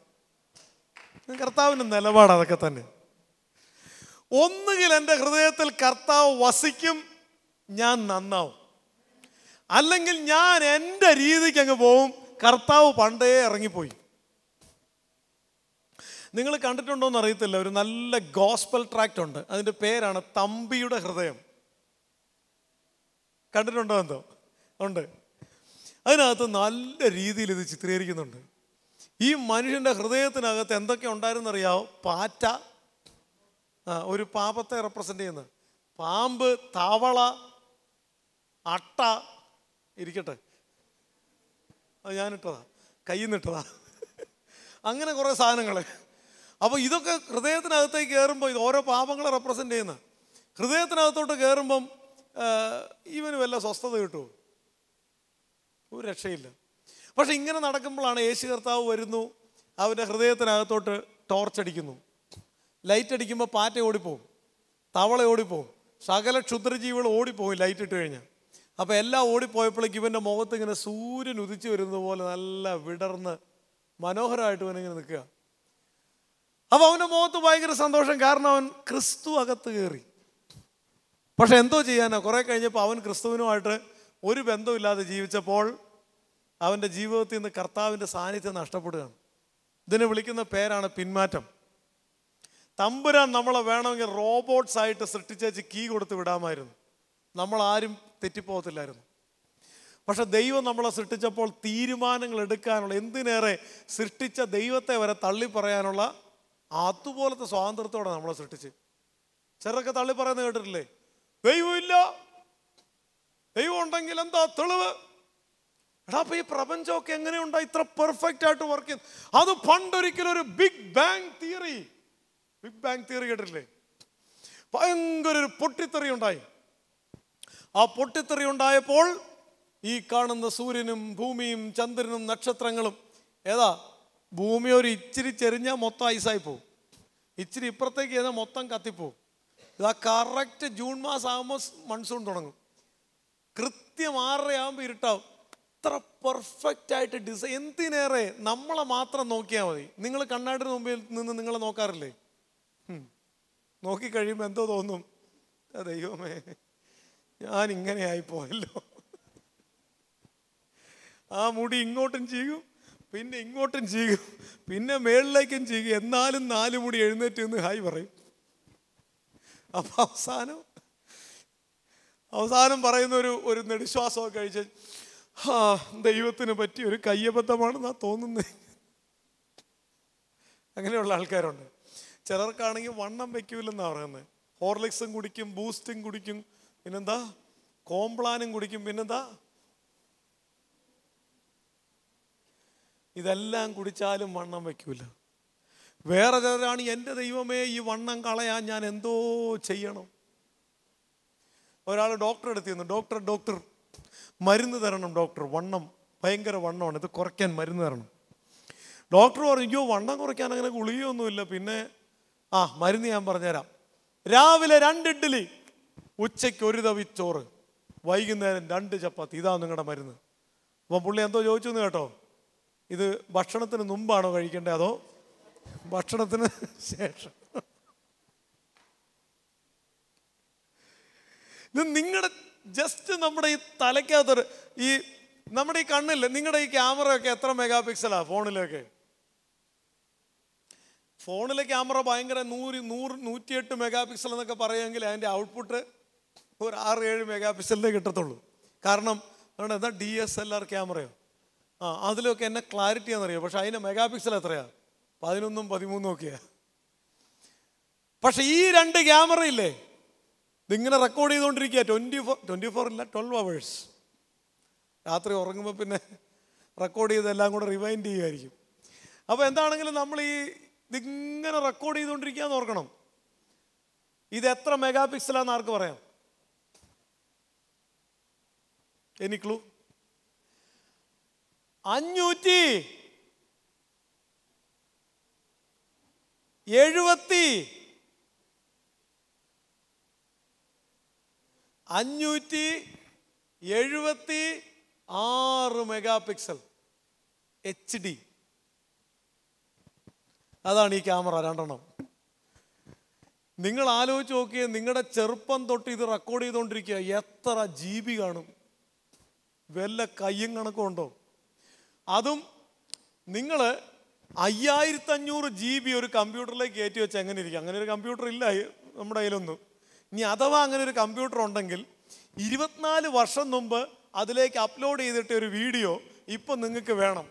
കർത്താവിൻ്റെ നിലപാട് അതൊക്കെ തന്നെ ഒന്നുകിൽ എൻ്റെ ഹൃദയത്തിൽ കർത്താവ് വസിക്കും ഞാൻ നന്നാവും അല്ലെങ്കിൽ ഞാൻ എൻ്റെ രീതിക്ക് അങ്ങ് പോവും കർത്താവ് പണ്ടേ ഇറങ്ങിപ്പോയി നിങ്ങൾ കണ്ടിട്ടുണ്ടോ എന്ന് അറിയത്തില്ല ഒരു നല്ല ഗോസ്പൽ ട്രാക്റ്റ് ഉണ്ട് അതിൻ്റെ പേരാണ് തമ്പിയുടെ ഹൃദയം കണ്ടിട്ടുണ്ടോ എന്തോ ഉണ്ട് അതിനകത്ത് നല്ല രീതിയിൽ ഇത് ചിത്രീകരിക്കുന്നുണ്ട് ഈ മനുഷ്യൻ്റെ ഹൃദയത്തിനകത്ത് എന്തൊക്കെ ഉണ്ടായിരുന്നറിയാവോ പാറ്റ ഒരു പാപത്തെ റെപ്രസെൻ്റ് ചെയ്യുന്നത് പാമ്പ് തവള അട്ട ഇരിക്കട്ടെ അത് ഞാനിട്ടതാ കയ്യിൽ നിന്നിട്ടതാ അങ്ങനെ കുറേ സാധനങ്ങൾ അപ്പോൾ ഇതൊക്കെ ഹൃദയത്തിനകത്തേക്ക് കയറുമ്പോൾ ഇത് ഓരോ പാപങ്ങളെ റെപ്രസെൻ്റ് ചെയ്യുന്ന ഹൃദയത്തിനകത്തോട്ട് കയറുമ്പം ഇവന് വല്ല സ്വസ്ഥത കിട്ടുമോ ഒരു രക്ഷയില്ല പക്ഷെ ഇങ്ങനെ നടക്കുമ്പോഴാണ് യേശു കർത്താവ് വരുന്നു അവൻ്റെ ഹൃദയത്തിനകത്തോട്ട് ടോർച്ച് അടിക്കുന്നു ലൈറ്റ് അടിക്കുമ്പോൾ പാറ്റ ഓടിപ്പോവും തവള ഓടിപ്പോവും സകല ക്ഷുദ്രജീവികൾ ഓടിപ്പോവും ലൈറ്റ് ഇട്ട് കഴിഞ്ഞാൽ അപ്പോൾ എല്ലാം ഓടിപ്പോയപ്പോഴേക്ക് ഇവൻ്റെ മുഖത്ത് ഇങ്ങനെ സൂര്യൻ ഉദിച്ചു വരുന്ന പോലെ നല്ല വിടർന്ന് മനോഹരമായിട്ട് ഇവനിങ്ങനെ നിൽക്കുക അപ്പോൾ അവൻ്റെ മുഖത്ത് ഭയങ്കര സന്തോഷം കാരണം അവൻ ക്രിസ്തു അകത്ത് കയറി പക്ഷെ എന്തോ ചെയ്യാനാണ് കുറേ കഴിഞ്ഞപ്പോൾ അവൻ ക്രിസ്തുവിനുമായിട്ട് ഒരു ബന്ധമില്ലാതെ ജീവിച്ചപ്പോൾ അവൻ്റെ ജീവിതത്തിൽ നിന്ന് കർത്താവിൻ്റെ സാന്നിധ്യം നഷ്ടപ്പെടുകയാണ് ഇതിനെ വിളിക്കുന്ന പേരാണ് പിന്മാറ്റം തമ്പുരാൻ നമ്മളെ വേണമെങ്കിൽ റോബോട്ട്സ് ആയിട്ട് സൃഷ്ടിച്ചേച്ച് കീ കൊടുത്ത് വിടാമായിരുന്നു നമ്മളാരും തെറ്റിപ്പോകത്തില്ലായിരുന്നു പക്ഷെ ദൈവം നമ്മളെ സൃഷ്ടിച്ചപ്പോൾ തീരുമാനങ്ങൾ എടുക്കാനുള്ള എന്തിനേറെ സൃഷ്ടിച്ച ദൈവത്തെ വരെ തള്ളി പറയാനുള്ള അതുപോലത്തെ സ്വാതന്ത്ര്യത്തോടെ നമ്മളെ സൃഷ്ടിച്ച് ചിലരൊക്കെ തള്ളി പറയുന്നത് കേട്ടിട്ടില്ലേ ദൈവമില്ല ദൈവം ഉണ്ടെങ്കിൽ എന്താ തെളിവ് എടാ അപ്പൊ ഈ പ്രപഞ്ചമൊക്കെ എങ്ങനെയുണ്ടോ ഇത്ര പെർഫെക്റ്റ് ആയിട്ട് വർക്ക് ചെയ്യുന്നത് അത് പണ്ടൊരിക്കലും ഒരു big bang theory big bang theory കേട്ടിട്ടില്ലേ ഭയങ്കര ഒരു പൊട്ടിത്തെറി ഉണ്ടായി ആ പൊട്ടിത്തെറി ഉണ്ടായപ്പോൾ ഈ കാണുന്ന സൂര്യനും ഭൂമിയും ചന്ദ്രനും നക്ഷത്രങ്ങളും ഏതാ ഭൂമി ഒരു ഇച്ചിരി ചെറിഞ്ഞാൽ മൊത്തം ഐസായി പോവും ഇച്ചിരി ഇപ്പുറത്തേക്ക് ചെയ്താൽ മൊത്തം കത്തിപ്പോവും ഇതാ കറക്റ്റ് ജൂൺ മാസമാകുമ്പോൾ മൺസൂൺ തുടങ്ങും കൃത്യം ആറരയാകുമ്പോൾ ഇരുട്ടാവും ഇത്ര പെർഫെക്റ്റ് ആയിട്ട് ഡിസൈൻ എന്തിനേറെ നമ്മളെ മാത്രം നോക്കിയാൽ മതി നിങ്ങൾ കണ്ണാടിന് മുമ്പിൽ നിന്ന് നിങ്ങളെ നോക്കാറില്ലേ നോക്കിക്കഴിയുമ്പോൾ എന്തോ തോന്നും ദൈവമേ ഞാൻ ഇങ്ങനെ ആയിപ്പോയല്ലോ ആ മുടി ഇങ്ങോട്ടും ചെയ്യും പിന്നെ ഇങ്ങോട്ടും ചെയ്യും പിന്നെ മേളിലേക്കും ചെയ്യും എന്നാലും നാല് മുടി എഴുന്നേറ്റ് നിന്ന് ഹായ് പറയും അപ്പൊ അവസാനം അവസാനം പറയുന്ന ഒരു ഒരു നെടുശ്വാസമൊക്കെ കഴിച്ച് ആ ദൈവത്തിന് പറ്റിയ ഒരു കയ്യബദ്ധമാണെന്നാ തോന്നുന്നത് അങ്ങനെയുള്ള ആൾക്കാരുണ്ട് ചിലർക്കാണെങ്കിൽ വണ്ണം വെക്കൂലെന്നാണ് പറയുന്നത് ഹോർലിക്സും കുടിക്കും ബൂസ്റ്റും കുടിക്കും പിന്നെന്താ കോംപ്ലാനും കുടിക്കും പിന്നെന്താ ഇതെല്ലാം കുടിച്ചാലും വണ്ണം വയ്ക്കൂല വേറെ ചിലരാണ് എൻ്റെ ദൈവമേ ഈ വണ്ണം കളയാൻ ഞാൻ എന്തോ ചെയ്യണം ഒരാൾ ഡോക്ടർ അടുത്ത് ഡോക്ടർ ഡോക്ടർ മരുന്ന് തരണം ഡോക്ടർ വണ്ണം ഭയങ്കര വണ്ണമാണ് ഇത് കുറയ്ക്കാൻ മരുന്ന് തരണം ഡോക്ടർ പറഞ്ഞു അയ്യോ വണ്ണം കുറയ്ക്കാൻ അങ്ങനെ ഗുളികയൊന്നുമില്ല പിന്നെ ആ മരുന്ന് ഞാൻ പറഞ്ഞുതരാം രാവിലെ രണ്ട് ഇഡ്ഡലി ഉച്ചയ്ക്ക് ഒരു തവിച്ചോറ് വൈകുന്നേരം രണ്ട് ചപ്പാത്തി ഇതാണ് നിങ്ങളുടെ മരുന്ന് അപ്പം പുള്ളി എന്തോ ചോദിച്ചു കേട്ടോ ഇത് ഭക്ഷണത്തിന് മുമ്പാണോ കഴിക്കേണ്ടത് അതോ ഭക്ഷണത്തിന് ശേഷം ഇത് നിങ്ങളുടെ ജസ്റ്റ് നമ്മുടെ ഈ തലയ്ക്കകത്തൊരു ഈ നമ്മുടെ ഈ കണ്ണില്ല നിങ്ങളുടെ ഈ ക്യാമറ ഒക്കെ എത്ര മെഗാ പിക്സലാ ഫോണിലൊക്കെ ഫോണിലെ ക്യാമറ ഭയങ്കര നൂറ് നൂറ് നൂറ്റിയെട്ട് മെഗാ പിക്സൽ എന്നൊക്കെ പറയുമെങ്കിൽ അതിൻ്റെ ഔട്ട്പുട്ട് ഒരു ആറ് ഏഴ് മെഗാ പിക്സലിലേ കിട്ടത്തുള്ളൂ കാരണം അതുകൊണ്ട് എന്താ ഡി എസ് എൽ ആർ ക്യാമറയോ ആ അതിലൊക്കെ എന്നെ ക്ലാരിറ്റി ആണെന്നറിയാം പക്ഷെ അതിൻ്റെ മെഗാ പിക്സൽ എത്രയാ പതിനൊന്നും പതിമൂന്നും ഒക്കെയാ പക്ഷെ ഈ രണ്ട് ക്യാമറ ഇല്ലേ ഇതിങ്ങനെ റെക്കോർഡ് ചെയ്തുകൊണ്ടിരിക്കുക ട്വൻറ്റി ഫോർ ട്വൻറ്റി ഫോർ ഇല്ല ട്വൽവ് അവേഴ്സ് രാത്രി ഉറങ്ങുമ്പോൾ പിന്നെ റെക്കോർഡ് ചെയ്തെല്ലാം കൂടെ റിവൈൻഡ് ചെയ്യുമായിരിക്കും അപ്പോൾ എന്താണെങ്കിലും നമ്മൾ ഈ ഇതിങ്ങനെ റെക്കോർഡ് ചെയ്തുകൊണ്ടിരിക്കുക എന്ന് ഓർക്കണം ഇത് എത്ര മെഗാ പിക്സലാന്ന് ആർക്ക് പറയാം എനി ക്ലൂ അഞ്ഞൂറ്റി എഴുപത്തി അഞ്ഞൂറ്റി എഴുപത്തി ആറ് മെഗാ പിക്സൽ എച്ച് ഡി അതാണ് ഈ ക്യാമറ രണ്ടെണ്ണം നിങ്ങൾ ആലോചിച്ച് നോക്കിയേ നിങ്ങളുടെ ചെറുപ്പം തൊട്ട് ഇത് റെക്കോർഡ് ചെയ്തുകൊണ്ടിരിക്കുക എത്ര ജി ബി കാണും വല്ല കയ്യും കണക്കുണ്ടോ അതും നിങ്ങൾ അയ്യായിരത്തി അഞ്ഞൂറ് ജി ബി ഒരു കമ്പ്യൂട്ടറിലേക്ക് കയറ്റി വെച്ച് എങ്ങനെ ഇരിക്കും അങ്ങനെ ഒരു കമ്പ്യൂട്ടർ ഇല്ല നമ്മുടെ കയ്യിലൊന്നും ഇനി അഥവാ അങ്ങനെ ഒരു കമ്പ്യൂട്ടർ ഉണ്ടെങ്കിൽ ഇരുപത്തിനാല് വർഷം മുമ്പ് അതിലേക്ക് അപ്ലോഡ് ചെയ്തിട്ട് ഒരു വീഡിയോ ഇപ്പം നിങ്ങൾക്ക് വേണം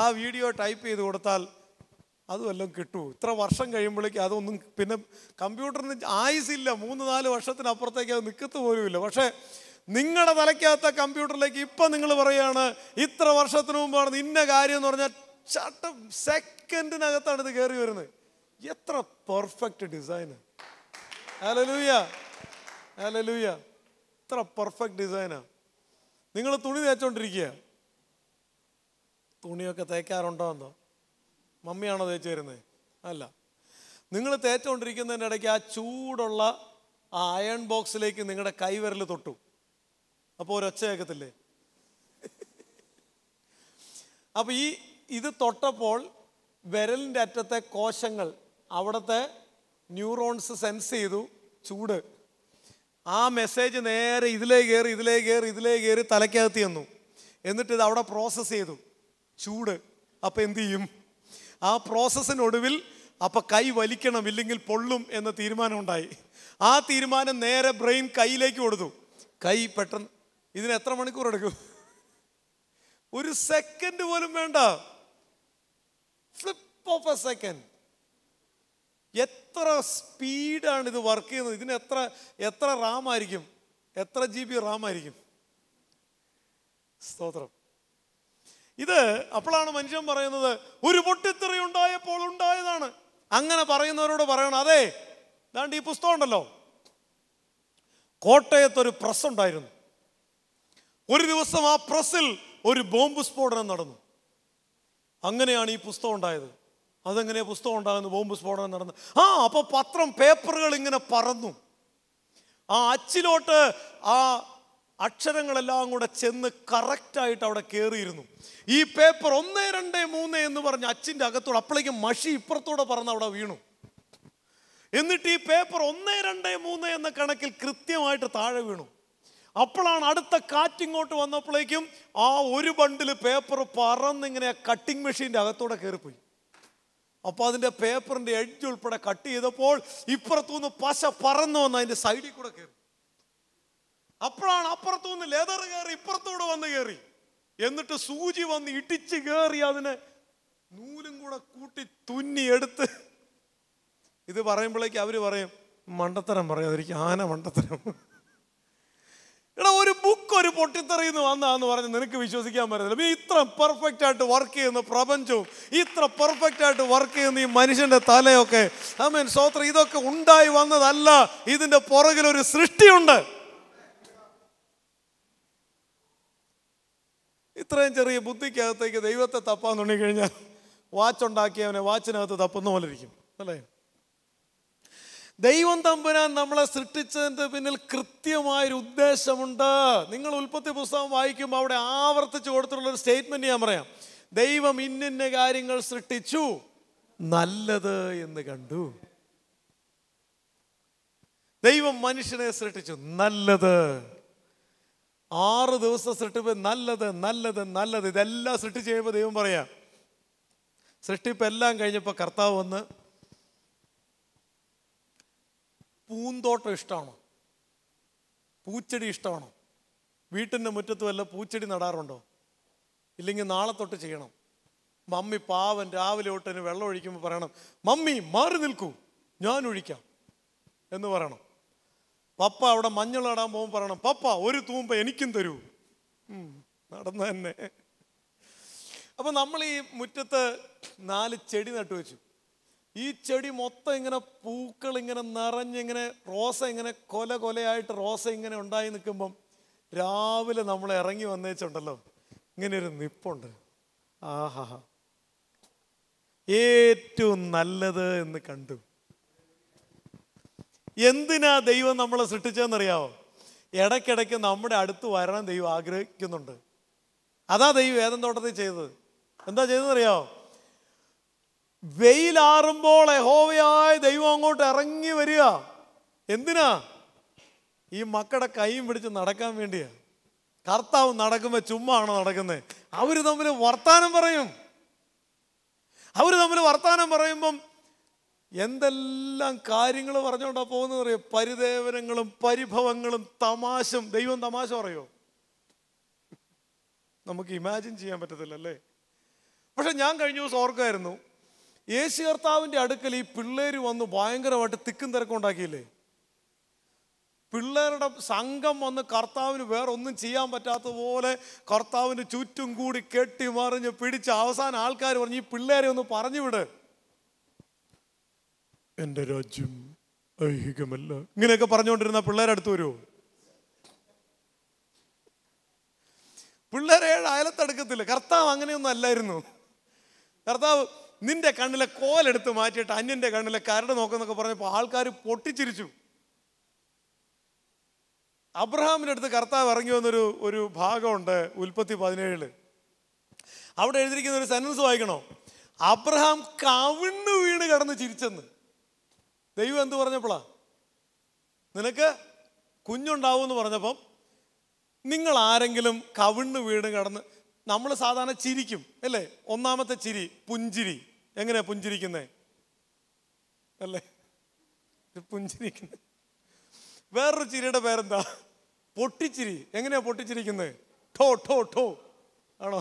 ആ വീഡിയോ ടൈപ്പ് ചെയ്ത് കൊടുത്താൽ അതുമെല്ലാം കിട്ടുമോ ഇത്ര വർഷം കഴിയുമ്പോഴേക്കും അതൊന്നും പിന്നെ കമ്പ്യൂട്ടറിന് ആയുസില്ല മൂന്ന് നാല് വർഷത്തിനപ്പുറത്തേക്ക് അത് നിൽക്കത്ത് പോലുമില്ല പക്ഷേ നിങ്ങളുടെ തലയ്ക്കകത്ത കമ്പ്യൂട്ടറിലേക്ക് ഇപ്പം നിങ്ങൾ പറയുകയാണ് ഇത്ര വർഷത്തിന് മുമ്പാണ് ഇന്ന കാര്യം എന്ന് പറഞ്ഞാൽ ചട്ട സെക്കൻഡിനകത്താണ് ഇത് കയറി വരുന്നത് എത്ര പെർഫെക്റ്റ് ഡിസൈന് അലലൂയ അലലൂയ എത്ര പെർഫെക്റ്റ് ഡിസൈനാ നിങ്ങൾ തുണി തേച്ചോണ്ടിരിക്കുക തുണിയൊക്കെ തേക്കാറുണ്ടോ എന്നോ മമ്മിയാണോ തേച്ച് വരുന്നത് അല്ല നിങ്ങൾ തേച്ചുകൊണ്ടിരിക്കുന്നതിൻ്റെ ഇടയ്ക്ക് ആ ചൂടുള്ള ആ അയൺ ബോക്സിലേക്ക് നിങ്ങളുടെ കൈവിരൽ തൊട്ടു അപ്പോൾ ഒരൊച്ച കേൾക്കത്തില്ലേ അപ്പോൾ ഈ ഇത് തൊട്ടപ്പോൾ വിരലിൻ്റെ അറ്റത്തെ കോശങ്ങൾ അവിടുത്തെ ന്യൂറോൺസ് സെൻസ് ചെയ്തു ചൂട് ആ മെസ്സേജ് നേരെ ഇതിലേ കയറി ഇതിലേ കയറി ഇതിലേ കയറി തലയ്ക്കകത്ത് ചെന്നു എന്നിട്ട് ഇത് അവിടെ പ്രോസസ്സ് ചെയ്തു ചൂട് അപ്പം എന്തു ചെയ്യും ആ പ്രോസസ്സിനൊടുവിൽ അപ്പം കൈ വലിക്കണം ഇല്ലെങ്കിൽ പൊള്ളും എന്ന തീരുമാനം ഉണ്ടായി ആ തീരുമാനം നേരെ ബ്രെയിൻ കൈയിലേക്ക് കൊടുത്തു കൈ പെട്ടെന്ന് ഇതിന് എത്ര മണിക്കൂർ എടുക്കും ഒരു സെക്കൻഡ് പോലും വേണ്ട ഫ്ലിപ്പ് ഓഫ് എ സെക്കൻഡ് എത്ര സ്പീഡാണ് ഇത് വർക്ക് ചെയ്യുന്നത് ഇതിന് എത്ര എത്ര റാം ആയിരിക്കും എത്ര ജി ബി റാം ആയിരിക്കും സ്തോത്രം ഇത് അപ്പോഴാണ് മനുഷ്യൻ പറയുന്നത് ഒരു പൊട്ടിത്തെറി ഉണ്ടായപ്പോൾ ഉണ്ടായതാണ് അങ്ങനെ പറയുന്നവരോട് പറയണം അതെ ദാണ്ട് ഈ പുസ്തകം ഉണ്ടല്ലോ കോട്ടയത്തൊരു പ്രസ് ഉണ്ടായിരുന്നു ഒരു ദിവസം ആ പ്രസിൽ ഒരു ബോംബ് സ്ഫോടനം നടന്നു അങ്ങനെയാണ് ഈ പുസ്തകം ഉണ്ടായത് അതെങ്ങനെ പുസ്തകം ഉണ്ടാകുന്നു ബോംബ് സ്ഫോടനം നടന്നു ആ അപ്പൊ പത്രം പേപ്പറുകൾ ഇങ്ങനെ പറന്നു ആ അച്ചിലോട്ട് ആ അക്ഷരങ്ങളെല്ലാം കൂടെ ചെന്ന് കറക്റ്റായിട്ട് അവിടെ കയറിയിരുന്നു ഈ പേപ്പർ ഒന്ന് രണ്ട് മൂന്ന് എന്ന് പറഞ്ഞ അച്ഛൻ്റെ അകത്തോടെ അപ്പോഴേക്കും മഷി ഇപ്പുറത്തോടെ പറന്ന് അവിടെ വീണു എന്നിട്ട് ഈ പേപ്പർ ഒന്ന് രണ്ട് മൂന്ന് എന്ന കണക്കിൽ കൃത്യമായിട്ട് താഴെ വീണു അപ്പോഴാണ് അടുത്ത ഇങ്ങോട്ട് വന്നപ്പോഴേക്കും ആ ഒരു ബണ്ടിൽ പേപ്പർ പറന്നിങ്ങനെ കട്ടിങ് മെഷീൻ്റെ അകത്തൂടെ കയറിപ്പോയി അപ്പോൾ അതിൻ്റെ പേപ്പറിൻ്റെ എഡ്ജ് ഉൾപ്പെടെ കട്ട് ചെയ്തപ്പോൾ ഇപ്പുറത്തുനിന്ന് പശ പറന്നു വന്ന് അതിൻ്റെ സൈഡിൽ കൂടെ കയറി അപ്പോഴാണ് അപ്പുറത്തുനിന്ന് ലെതർ കയറി ഇപ്പുറത്തൂടെ വന്ന് കയറി എന്നിട്ട് സൂചി വന്ന് ഇടിച്ച് കയറി അതിനെ നൂലും കൂടെ കൂട്ടി തുന്നി എടുത്ത് ഇത് പറയുമ്പോഴേക്ക് അവർ പറയും മണ്ടത്തരം പറയാതിരിക്കും ആന മണ്ടത്തരം എടാ ഒരു ബുക്ക് ഒരു പൊട്ടിത്തെറിയുന്നു വന്നാന്ന് പറഞ്ഞ് നിനക്ക് വിശ്വസിക്കാൻ പറ്റത്തില്ല പിന്നെ ഇത്ര പെർഫെക്റ്റ് ആയിട്ട് വർക്ക് ചെയ്യുന്ന പ്രപഞ്ചവും ഇത്ര പെർഫെക്റ്റ് ആയിട്ട് വർക്ക് ചെയ്യുന്ന ഈ മനുഷ്യൻ്റെ തലയൊക്കെ ഐ മീൻ സ്വത്ര ഇതൊക്കെ ഉണ്ടായി വന്നതല്ല ഇതിൻ്റെ പുറകിൽ ഒരു സൃഷ്ടിയുണ്ട് ഇത്രയും ചെറിയ ബുദ്ധിക്കകത്തേക്ക് ദൈവത്തെ തപ്പാൻ തുടങ്ങിക്കഴിഞ്ഞാൽ വാച്ചുണ്ടാക്കിയവനെ വാച്ചിനകത്ത് തപ്പുന്ന പോലെ ഇരിക്കും അല്ലേ ദൈവം തമ്പുരാൻ നമ്മളെ സൃഷ്ടിച്ചതിൻ്റെ പിന്നിൽ കൃത്യമായൊരു ഉദ്ദേശമുണ്ട് നിങ്ങൾ ഉൽപ്പത്തി പുസ്തകം വായിക്കുമ്പോൾ അവിടെ ആവർത്തിച്ച് കൊടുത്തിട്ടുള്ളൊരു സ്റ്റേറ്റ്മെൻറ്റ് ഞാൻ പറയാം ദൈവം ഇന്നിന്ന കാര്യങ്ങൾ സൃഷ്ടിച്ചു നല്ലത് എന്ന് കണ്ടു ദൈവം മനുഷ്യനെ സൃഷ്ടിച്ചു നല്ലത് ആറ് ദിവസം സൃഷ്ടിപ്പോ നല്ലത് നല്ലത് നല്ലത് ഇതെല്ലാം സൃഷ്ടിച്ച് കഴിയുമ്പോൾ ദൈവം പറയാം സൃഷ്ടിപ്പ് എല്ലാം കഴിഞ്ഞപ്പോൾ കർത്താവ് വന്ന് പൂന്തോട്ടം ഇഷ്ടമാണോ പൂച്ചെടി ഇഷ്ടമാണോ വീട്ടിൻ്റെ മുറ്റത്ത് വല്ല പൂച്ചെടി നടാറുണ്ടോ ഇല്ലെങ്കിൽ നാളെ തൊട്ട് ചെയ്യണം മമ്മി പാവൻ രാവിലെ തൊട്ടിന് വെള്ളം ഒഴിക്കുമ്പോൾ പറയണം മമ്മി മാറി നിൽക്കൂ ഞാൻ ഒഴിക്കാം എന്ന് പറയണം പപ്പ അവിടെ മഞ്ഞളടാൻ പോകുമ്പോൾ പറയണം പപ്പ ഒരു തൂമ്പ എനിക്കും തരൂ നടന്നു തന്നെ അപ്പം നമ്മൾ ഈ മുറ്റത്ത് നാല് ചെടി നട്ടു വെച്ചു ഈ ചെടി മൊത്തം ഇങ്ങനെ പൂക്കൾ ഇങ്ങനെ നിറഞ്ഞിങ്ങനെ റോസ ഇങ്ങനെ കൊല കൊലയായിട്ട് റോസ ഇങ്ങനെ ഉണ്ടായി നിൽക്കുമ്പം രാവിലെ നമ്മൾ ഇറങ്ങി വന്നേച്ചുണ്ടല്ലോ ഇങ്ങനെ ഒരു നിപ്പുണ്ട് ആഹാ ഏറ്റവും നല്ലത് എന്ന് കണ്ടു എന്തിനാ ദൈവം നമ്മളെ സൃഷ്ടിച്ചതെന്നറിയാവോ ഇടയ്ക്കിടയ്ക്ക് നമ്മുടെ അടുത്ത് വരണം ദൈവം ആഗ്രഹിക്കുന്നുണ്ട് അതാ ദൈവം ഏതെന്തോട്ടത്തിൽ ചെയ്തത് എന്താ ചെയ്തതെന്നറിയാവോ വെയിലാറുമ്പോൾ യഹോവയായ ദൈവം അങ്ങോട്ട് ഇറങ്ങി വരിക എന്തിനാ ഈ മക്കളുടെ കൈയും പിടിച്ച് നടക്കാൻ വേണ്ടിയാ കർത്താവ് നടക്കുമ്പോൾ ചുമ്മാ നടക്കുന്നത് അവർ തമ്മിൽ വർത്താനം പറയും അവർ തമ്മിൽ വർത്താനം പറയുമ്പം എന്തെല്ലാം കാര്യങ്ങൾ പറഞ്ഞുകൊണ്ടാണ് പോകുന്നത് അറിയോ പരിദേവനങ്ങളും പരിഭവങ്ങളും തമാശം ദൈവം തമാശ പറയോ നമുക്ക് ഇമാജിൻ ചെയ്യാൻ അല്ലേ പക്ഷെ ഞാൻ കഴിഞ്ഞ ദിവസം ഓർക്കായിരുന്നു യേശു കർത്താവിൻ്റെ അടുക്കൽ ഈ പിള്ളേർ വന്ന് ഭയങ്കരമായിട്ട് തിക്കും തിരക്കുണ്ടാക്കിയില്ലേ പിള്ളേരുടെ സംഘം വന്ന് കർത്താവിന് വേറെ ഒന്നും ചെയ്യാൻ പറ്റാത്തതുപോലെ കർത്താവിന് ചുറ്റും കൂടി കെട്ടി മറിഞ്ഞ് പിടിച്ച് അവസാന ആൾക്കാർ പറഞ്ഞ് ഈ പിള്ളേരെ ഒന്ന് പറഞ്ഞു വിട് എൻ്റെ രാജ്യം ഐഹികമല്ല ഇങ്ങനെയൊക്കെ പറഞ്ഞുകൊണ്ടിരുന്ന പിള്ളേരടുത്ത് വരുമോ പിള്ളേരെ അയലത്തെടുക്കത്തില്ല കർത്താവ് അങ്ങനെയൊന്നും അല്ലായിരുന്നു കർത്താവ് നിന്റെ കണ്ണിലെ കോലെടുത്ത് മാറ്റിയിട്ട് അന്യൻ്റെ കണ്ണിലെ കരട് നോക്കുന്നൊക്കെ പറഞ്ഞപ്പോൾ ആൾക്കാർ പൊട്ടിച്ചിരിച്ചു അബ്രഹാമിൻ്റെ അടുത്ത് കർത്താവ് ഇറങ്ങി വന്നൊരു ഒരു ഭാഗമുണ്ട് ഉൽപ്പത്തി പതിനേഴില് അവിടെ എഴുതിയിരിക്കുന്ന ഒരു സെൻറ്റൻസ് വായിക്കണോ അബ്രഹാം കവിണ്ണു വീണ് കടന്ന് ചിരിച്ചെന്ന് ദൈവം എന്ത് പറഞ്ഞപ്പോളാ നിനക്ക് കുഞ്ഞുണ്ടാവും എന്ന് പറഞ്ഞപ്പം നിങ്ങൾ ആരെങ്കിലും കവിണ്ണു വീണ് കടന്ന് നമ്മൾ സാധാരണ ചിരിക്കും അല്ലേ ഒന്നാമത്തെ ചിരി പുഞ്ചിരി എങ്ങനെയാ പുഞ്ചിരിക്കുന്നത് അല്ലേ പുഞ്ചിരിക്കുന്നത് വേറൊരു ചിരിയുടെ പേരെന്താ പൊട്ടിച്ചിരി എങ്ങനെയാ പൊട്ടിച്ചിരിക്കുന്നത് ടോ ടോ ടോ ആണോ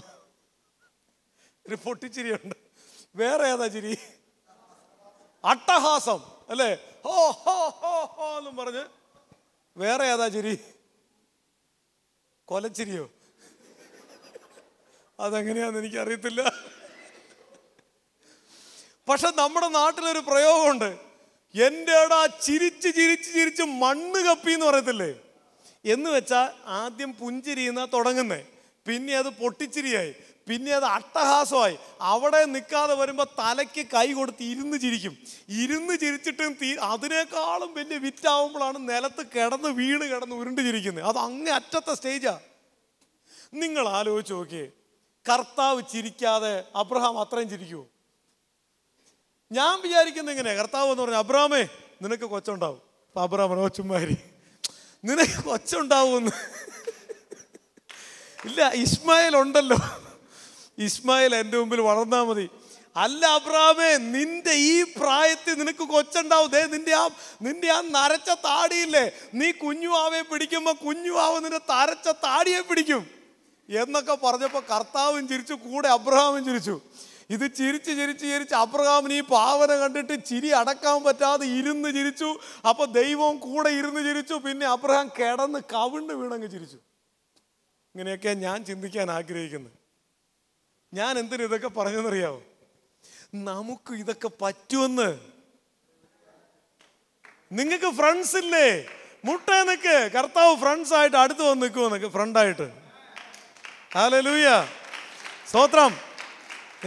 ഒരു പൊട്ടിച്ചിരിയുണ്ട് വേറെ ഏതാ ചിരി അട്ടഹാസം അല്ലേ ഹോ ഹോ ഹോ ഹോ എന്നും പറഞ്ഞ് വേറെ ഏതാ ചിരി കൊലച്ചിരിയോ എനിക്ക് എനിക്കറിയത്തില്ല പക്ഷെ നമ്മുടെ നാട്ടിലൊരു പ്രയോഗമുണ്ട് എൻ്റെ ഇടാ ചിരിച്ച് ചിരിച്ച് ചിരിച്ച് മണ്ണ് കപ്പി എന്ന് പറയത്തില്ലേ എന്ന് വെച്ചാൽ ആദ്യം പുഞ്ചിരിയുന്ന തുടങ്ങുന്നേ പിന്നെ അത് പൊട്ടിച്ചിരിയായി പിന്നെ അത് അട്ടഹാസമായി അവിടെ നിൽക്കാതെ വരുമ്പോൾ തലയ്ക്ക് കൈ കൊടുത്ത് ഇരുന്ന് ചിരിക്കും ഇരുന്ന് ചിരിച്ചിട്ടും തീ അതിനേക്കാളും വലിയ വിറ്റാവുമ്പോഴാണ് നിലത്ത് കിടന്ന് വീണ് കിടന്ന് ഉരുണ്ട് ചിരിക്കുന്നത് അത് അങ്ങേ അറ്റത്തെ സ്റ്റേജാണ് നിങ്ങൾ ആലോചിച്ച് നോക്കിയേ കർത്താവ് ചിരിക്കാതെ അബ്രഹാം അത്രയും ചിരിക്കുമോ ഞാൻ വിചാരിക്കുന്ന ഇങ്ങനെ കർത്താവ് എന്ന് പറഞ്ഞു അബ്രഹാമേ നിനക്ക് കൊച്ചുണ്ടാവും അപ്പൊ അബ്രഹാം ഓ നിനക്ക് കൊച്ചുണ്ടാവുമെന്ന് ഇല്ല ഇസ്മായിൽ ഉണ്ടല്ലോ ഇസ്മായിൽ എൻ്റെ മുമ്പിൽ വളർന്നാൽ മതി അല്ല അബ്രാമേ നിന്റെ ഈ പ്രായത്തിൽ നിനക്ക് കൊച്ചുണ്ടാവും ദേ നിന്റെ ആ നിന്റെ ആ നരച്ച താടിയില്ലേ നീ കുഞ്ഞുവാവെ പിടിക്കുമ്പോൾ കുഞ്ഞുവാവ് നിന്റെ തരച്ച താടിയെ പിടിക്കും എന്നൊക്കെ പറഞ്ഞപ്പോൾ കർത്താവും ചിരിച്ചു കൂടെ അബ്രഹാമും ചിരിച്ചു ഇത് ചിരിച്ച് ചിരിച്ച് ചിരിച്ച് അബ്രഹാമിന് ഈ പാവന കണ്ടിട്ട് ചിരി അടക്കാൻ പറ്റാതെ ഇരുന്ന് ചിരിച്ചു അപ്പോൾ ദൈവം കൂടെ ഇരുന്ന് ചിരിച്ചു പിന്നെ അബ്രഹാം കിടന്ന് കവിണ്ണ് വീണങ്ങ് ചിരിച്ചു ഇങ്ങനെയൊക്കെ ഞാൻ ചിന്തിക്കാൻ ആഗ്രഹിക്കുന്നത് ഞാൻ എന്തിനു ഇതൊക്കെ പറഞ്ഞെന്നറിയാവോ നമുക്ക് ഇതൊക്കെ പറ്റുമെന്ന് നിങ്ങൾക്ക് ഫ്രണ്ട്സ് ഇല്ലേ മുട്ടേ നിൽക്ക് കർത്താവ് ഫ്രണ്ട്സ് ആയിട്ട് അടുത്ത് വന്ന് നിൽക്കുമോ നിൽക്ക് ഫ്രണ്ടായിട്ട് ഹാലലൂയ സ്തോത്രം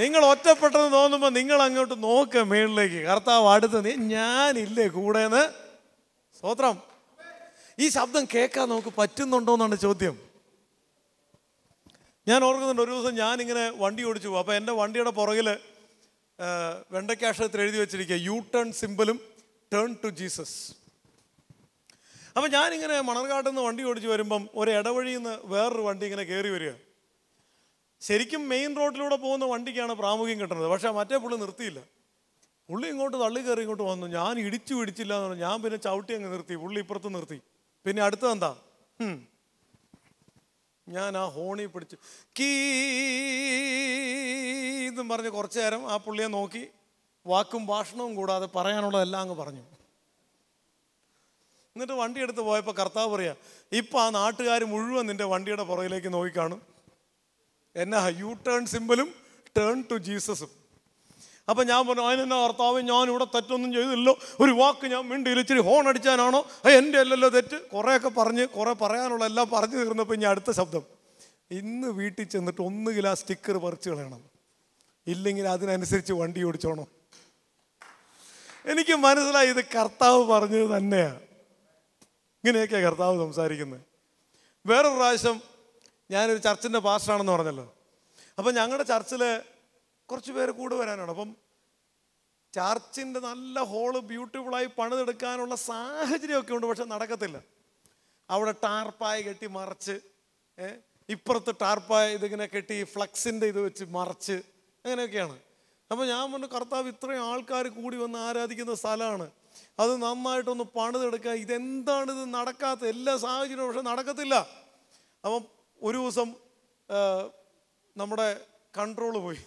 നിങ്ങൾ ഒറ്റപ്പെട്ടെന്ന് തോന്നുമ്പോൾ നിങ്ങൾ അങ്ങോട്ട് നോക്ക് മേളിലേക്ക് കർത്താവ് അടുത്ത് നീ ഞാനില്ലേ കൂടെന്ന് സ്തോത്രം ഈ ശബ്ദം കേൾക്കാൻ നമുക്ക് പറ്റുന്നുണ്ടോ എന്നാണ് ചോദ്യം ഞാൻ ഓർക്കുന്നുണ്ട് ഒരു ദിവസം ഞാനിങ്ങനെ വണ്ടി ഓടിച്ചു അപ്പോൾ എൻ്റെ വണ്ടിയുടെ പുറകിൽ വെണ്ടയ്ക്കാക്ഷരത്തിൽ എഴുതി വെച്ചിരിക്കുക യു ടേൺ സിമ്പിളും ടേൺ ടു ജീസസ് അപ്പം ഞാനിങ്ങനെ മണർകാട്ടിൽ നിന്ന് വണ്ടി ഓടിച്ച് വരുമ്പം ഒരു ഇടവഴിയിൽ നിന്ന് വേറൊരു വണ്ടി ഇങ്ങനെ കയറി വരിക ശരിക്കും മെയിൻ റോഡിലൂടെ പോകുന്ന വണ്ടിക്കാണ് പ്രാമുഖ്യം കിട്ടുന്നത് പക്ഷേ മറ്റേ പുള്ളി നിർത്തിയില്ല പുള്ളി ഇങ്ങോട്ട് തള്ളി കയറി ഇങ്ങോട്ട് വന്നു ഞാൻ ഇടിച്ചു പിടിച്ചില്ല എന്ന് പറഞ്ഞു ഞാൻ പിന്നെ ചവിട്ടി അങ്ങ് നിർത്തി പുള്ളി ഇപ്പുറത്ത് നിർത്തി പിന്നെ എന്താ ഞാൻ ആ ഹോണി പിടിച്ചു കീ എന്നും പറഞ്ഞ് കുറച്ചു നേരം ആ പുള്ളിയെ നോക്കി വാക്കും ഭാഷണവും കൂടാതെ പറയാനുള്ളതെല്ലാം അങ്ങ് പറഞ്ഞു എന്നിട്ട് വണ്ടി എടുത്ത് പോയപ്പോൾ കർത്താവ് പറയാ ഇപ്പം ആ നാട്ടുകാർ മുഴുവൻ നിൻ്റെ വണ്ടിയുടെ പുറകിലേക്ക് നോക്കിക്കാണും എന്നാ യു ടേൺ സിമ്പിളും ടേൺ ടു ജീസസും അപ്പം ഞാൻ പറഞ്ഞു അതിനെന്നാ ഭർത്താവ് ഞാൻ ഇവിടെ തെറ്റൊന്നും ചെയ്തില്ലോ ഒരു വാക്ക് ഞാൻ വീണ്ടും ഇച്ചിരി ഹോൺ അടിച്ചാനാണോ എൻ്റെ അല്ലല്ലോ തെറ്റ് കുറേയൊക്കെ പറഞ്ഞ് കുറേ പറയാനുള്ള എല്ലാം പറഞ്ഞു തീർന്നപ്പോൾ ഇനി അടുത്ത ശബ്ദം ഇന്ന് വീട്ടിൽ ചെന്നിട്ട് ഒന്നുകിൽ ആ സ്റ്റിക്കർ പറിച്ച് കളയണം ഇല്ലെങ്കിൽ അതിനനുസരിച്ച് വണ്ടി ഓടിച്ചോണം എനിക്ക് മനസ്സിലായി ഇത് കർത്താവ് പറഞ്ഞത് തന്നെയാണ് ഇങ്ങനെയൊക്കെയാണ് കർത്താവ് സംസാരിക്കുന്നത് വേറൊരു പ്രാവശ്യം ഞാനൊരു ചർച്ചിൻ്റെ പാസ്റ്ററാണെന്ന് പറഞ്ഞല്ലോ അപ്പം ഞങ്ങളുടെ ചർച്ചിൽ കുറച്ച് പേര് കൂടെ വരാനാണ് അപ്പം ചർച്ചിൻ്റെ നല്ല ഹോള് ബ്യൂട്ടിഫുള്ളായി പണിതെടുക്കാനുള്ള സാഹചര്യമൊക്കെ ഉണ്ട് പക്ഷെ നടക്കത്തില്ല അവിടെ ടാർപ്പായ കെട്ടി മറച്ച് ഇപ്പുറത്ത് ടാർപ്പായ ഇതിങ്ങനെ കെട്ടി ഫ്ലക്സിൻ്റെ ഇത് വെച്ച് മറച്ച് അങ്ങനെയൊക്കെയാണ് അപ്പോൾ ഞാൻ പറഞ്ഞു കർത്താവ് ഇത്രയും ആൾക്കാർ കൂടി വന്ന് ആരാധിക്കുന്ന സ്ഥലമാണ് അത് നന്നായിട്ടൊന്ന് പണിതെടുക്കുക ഇതെന്താണ് ഇത് നടക്കാത്ത എല്ലാ സാഹചര്യവും പക്ഷെ നടക്കത്തില്ല അപ്പം ഒരു ദിവസം നമ്മുടെ കൺട്രോൾ പോയി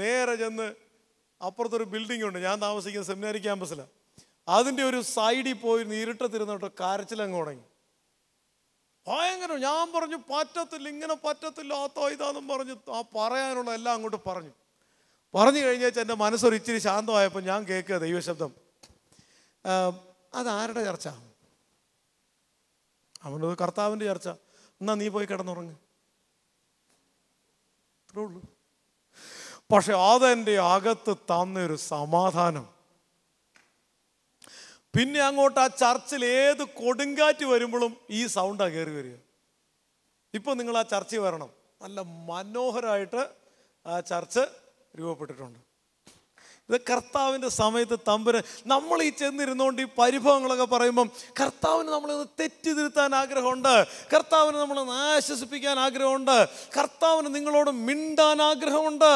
നേരെ ചെന്ന് അപ്പുറത്തൊരു ബിൽഡിംഗ് ഉണ്ട് ഞാൻ താമസിക്കുന്ന സെമിനാരി ക്യാമ്പസിലാണ് അതിൻ്റെ ഒരു സൈഡിൽ പോയി ഇരുട്ടത്തിരുന്നിട്ട് കരച്ചിലങ്ങ് തുടങ്ങി ഭയങ്കര ഞാൻ പറഞ്ഞു പറ്റത്തില്ല ഇങ്ങനെ പറ്റത്തില്ല ആത്തോ ഇതാന്നും പറഞ്ഞു ആ പറയാനുള്ള എല്ലാം അങ്ങോട്ട് പറഞ്ഞു പറഞ്ഞു കഴിഞ്ഞാൽ എൻ്റെ മനസ്സൊരു ഇച്ചിരി ശാന്തമായപ്പോൾ ഞാൻ കേൾക്കുക ദൈവശബ്ദം അതാരുടെ ചർച്ച അവനത് കർത്താവിൻ്റെ ചർച്ച എന്നാ നീ പോയി കിടന്നുറങ്ങ് ഇത്രേ ഉള്ളൂ പക്ഷെ അതെൻ്റെ അകത്ത് തന്നൊരു സമാധാനം പിന്നെ അങ്ങോട്ട് ആ ചർച്ചിൽ ഏത് കൊടുങ്കാറ്റ് വരുമ്പോഴും ഈ സൗണ്ടാ കയറി വരിക ഇപ്പോൾ നിങ്ങൾ ആ ചർച്ചിൽ വരണം നല്ല മനോഹരമായിട്ട് ആ ചർച്ച് രൂപപ്പെട്ടിട്ടുണ്ട് ഇത് കർത്താവിൻ്റെ സമയത്ത് തമ്പുരൻ നമ്മൾ ഈ ചെന്നിരുന്നുകൊണ്ട് ഈ പരിഭവങ്ങളൊക്കെ പറയുമ്പം കർത്താവിന് നമ്മളിത് തെറ്റിതിരുത്താൻ ആഗ്രഹമുണ്ട് കർത്താവിന് നമ്മളൊന്ന് ആശ്വസിപ്പിക്കാൻ ആഗ്രഹമുണ്ട് കർത്താവിന് നിങ്ങളോട് മിണ്ടാൻ ആഗ്രഹമുണ്ട്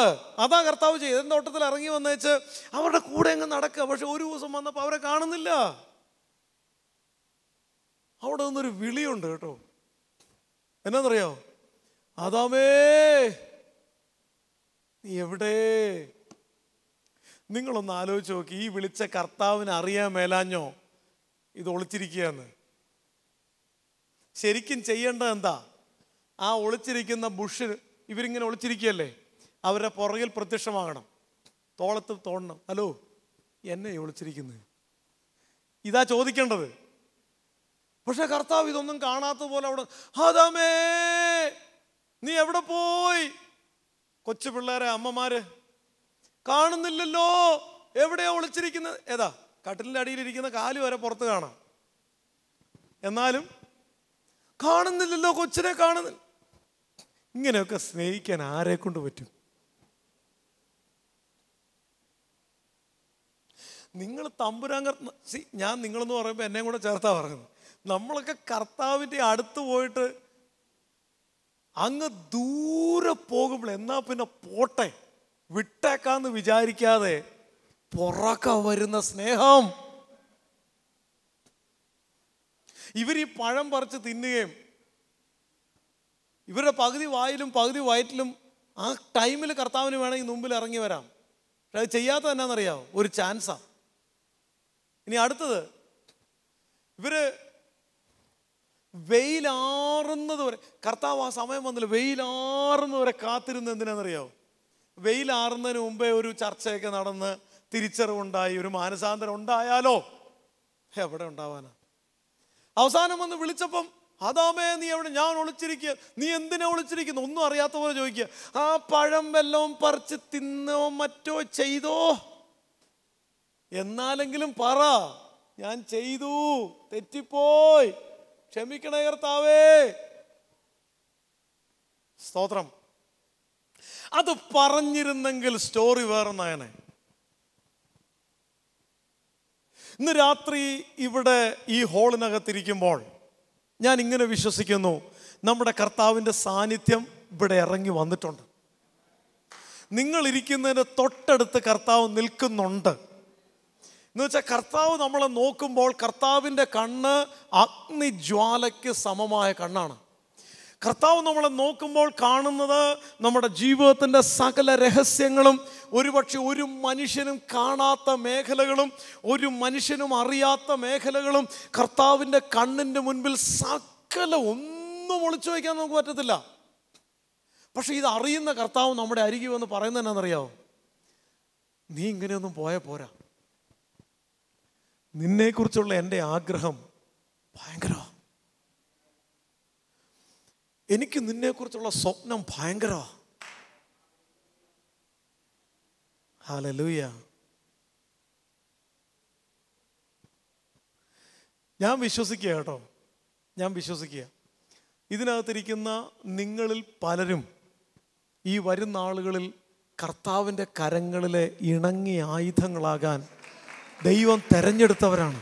അതാ കർത്താവ് ചെയ്ത് ഓട്ടത്തിൽ ഇറങ്ങി വന്നേച്ച് അവരുടെ കൂടെ അങ്ങ് നടക്കുക പക്ഷെ ഒരു ദിവസം വന്നപ്പോൾ അവരെ കാണുന്നില്ല അവിടെ നിന്നൊരു വിളിയുണ്ട് കേട്ടോ എന്നാന്നറിയോ അതാമേ നീ എവിടെ നിങ്ങളൊന്ന് ആലോചിച്ച് നോക്കി ഈ വിളിച്ച കർത്താവിന് അറിയാൻ മേലാഞ്ഞോ ഇത് ഒളിച്ചിരിക്കുകയെന്ന് ശരിക്കും ചെയ്യേണ്ടത് എന്താ ആ ഒളിച്ചിരിക്കുന്ന ബുഷ് ഇവരിങ്ങനെ ഒളിച്ചിരിക്കുകയല്ലേ അവരുടെ പുറകിൽ പ്രത്യക്ഷമാകണം തോളത്ത് തോന്നണം ഹലോ എന്നെ ഒളിച്ചിരിക്കുന്നത് ഇതാ ചോദിക്കേണ്ടത് പക്ഷെ കർത്താവ് ഇതൊന്നും കാണാത്ത പോലെ അവിടെ ഹാദാമേ നീ എവിടെ പോയി കൊച്ചു പിള്ളേരെ അമ്മമാര് കാണുന്നില്ലല്ലോ എവിടെയാ ഒളിച്ചിരിക്കുന്നത് ഏതാ കട്ടിലിൻ്റെ അടിയിലിരിക്കുന്ന കാല് വരെ പുറത്ത് കാണാം എന്നാലും കാണുന്നില്ലല്ലോ കൊച്ചിനെ കാണുന്നില്ല ഇങ്ങനെയൊക്കെ സ്നേഹിക്കാൻ ആരെ കൊണ്ട് പറ്റും നിങ്ങൾ തമ്പുരാങ്ക സി ഞാൻ നിങ്ങളെന്ന് പറയുമ്പോൾ എന്നെയും കൂടെ ചേർത്താ പറഞ്ഞത് നമ്മളൊക്കെ കർത്താവിൻ്റെ അടുത്ത് പോയിട്ട് അങ്ങ് ദൂരെ പോകുമ്പോൾ എന്നാ പിന്നെ പോട്ടെ വിട്ടേക്കാന്ന് വിചാരിക്കാതെ പുറക്ക വരുന്ന സ്നേഹം ഇവർ ഈ പഴം പറിച്ച് തിന്നുകയും ഇവരുടെ പകുതി വായിലും പകുതി വയറ്റിലും ആ ടൈമിൽ കർത്താവിന് വേണമെങ്കിൽ മുമ്പിൽ ഇറങ്ങി വരാം പക്ഷെ അത് ചെയ്യാത്ത ഒരു ചാൻസാ ഇനി അടുത്തത് ഇവര് വെയിലാറുന്നത് വരെ കർത്താവ് ആ സമയം വന്നില്ല വെയിലാറുന്നവരെ കാത്തിരുന്ന് എന്തിനാണെന്നറിയാമോ വെയിലാറുന്നതിന് മുമ്പേ ഒരു ചർച്ചയൊക്കെ നടന്ന് തിരിച്ചറിവുണ്ടായി ഒരു മാനസാന്തരം ഉണ്ടായാലോ എവിടെ ഉണ്ടാവാനാ അവസാനം വന്ന് വിളിച്ചപ്പം അതാമേ നീ എവിടെ ഞാൻ ഒളിച്ചിരിക്കുക നീ എന്തിനാ ഒളിച്ചിരിക്കുന്നു ഒന്നും അറിയാത്ത പോലെ ചോദിക്കുക ആ പഴം വല്ലവും പറിച്ച് തിന്നോ മറ്റോ ചെയ്തോ എന്നാലെങ്കിലും പറ ഞാൻ ചെയ്തു തെറ്റിപ്പോയി ക്ഷമിക്കണേ കർത്താവേ സ്തോത്രം അത് പറഞ്ഞിരുന്നെങ്കിൽ സ്റ്റോറി വേറെ നയനെ ഇന്ന് രാത്രി ഇവിടെ ഈ ഹോളിനകത്തിരിക്കുമ്പോൾ ഞാൻ ഇങ്ങനെ വിശ്വസിക്കുന്നു നമ്മുടെ കർത്താവിൻ്റെ സാന്നിധ്യം ഇവിടെ ഇറങ്ങി വന്നിട്ടുണ്ട് നിങ്ങളിരിക്കുന്നതിന് തൊട്ടടുത്ത് കർത്താവ് നിൽക്കുന്നുണ്ട് എന്ന് വെച്ചാൽ കർത്താവ് നമ്മളെ നോക്കുമ്പോൾ കർത്താവിൻ്റെ കണ്ണ് അഗ്നിജ്വാലയ്ക്ക് സമമായ കണ്ണാണ് കർത്താവ് നമ്മളെ നോക്കുമ്പോൾ കാണുന്നത് നമ്മുടെ ജീവിതത്തിൻ്റെ സകല രഹസ്യങ്ങളും ഒരുപക്ഷെ ഒരു മനുഷ്യനും കാണാത്ത മേഖലകളും ഒരു മനുഷ്യനും അറിയാത്ത മേഖലകളും കർത്താവിൻ്റെ കണ്ണിൻ്റെ മുൻപിൽ സകല ഒന്നും ഒളിച്ചു വയ്ക്കാൻ നമുക്ക് പറ്റത്തില്ല പക്ഷേ ഇത് അറിയുന്ന കർത്താവ് നമ്മുടെ അരികെ വന്ന് പറയുന്നത് നീ ഇങ്ങനെയൊന്നും പോയ പോരാ നിന്നെക്കുറിച്ചുള്ള എൻ്റെ ആഗ്രഹം ഭയങ്കരമാണ് എനിക്ക് നിന്നെക്കുറിച്ചുള്ള സ്വപ്നം ഭയങ്കര ഹാലലൂയ ഞാൻ വിശ്വസിക്കുക കേട്ടോ ഞാൻ വിശ്വസിക്കുക ഇതിനകത്തിരിക്കുന്ന നിങ്ങളിൽ പലരും ഈ വരുന്ന ആളുകളിൽ കർത്താവിൻ്റെ കരങ്ങളിലെ ഇണങ്ങിയ ആയുധങ്ങളാകാൻ ദൈവം തെരഞ്ഞെടുത്തവരാണ്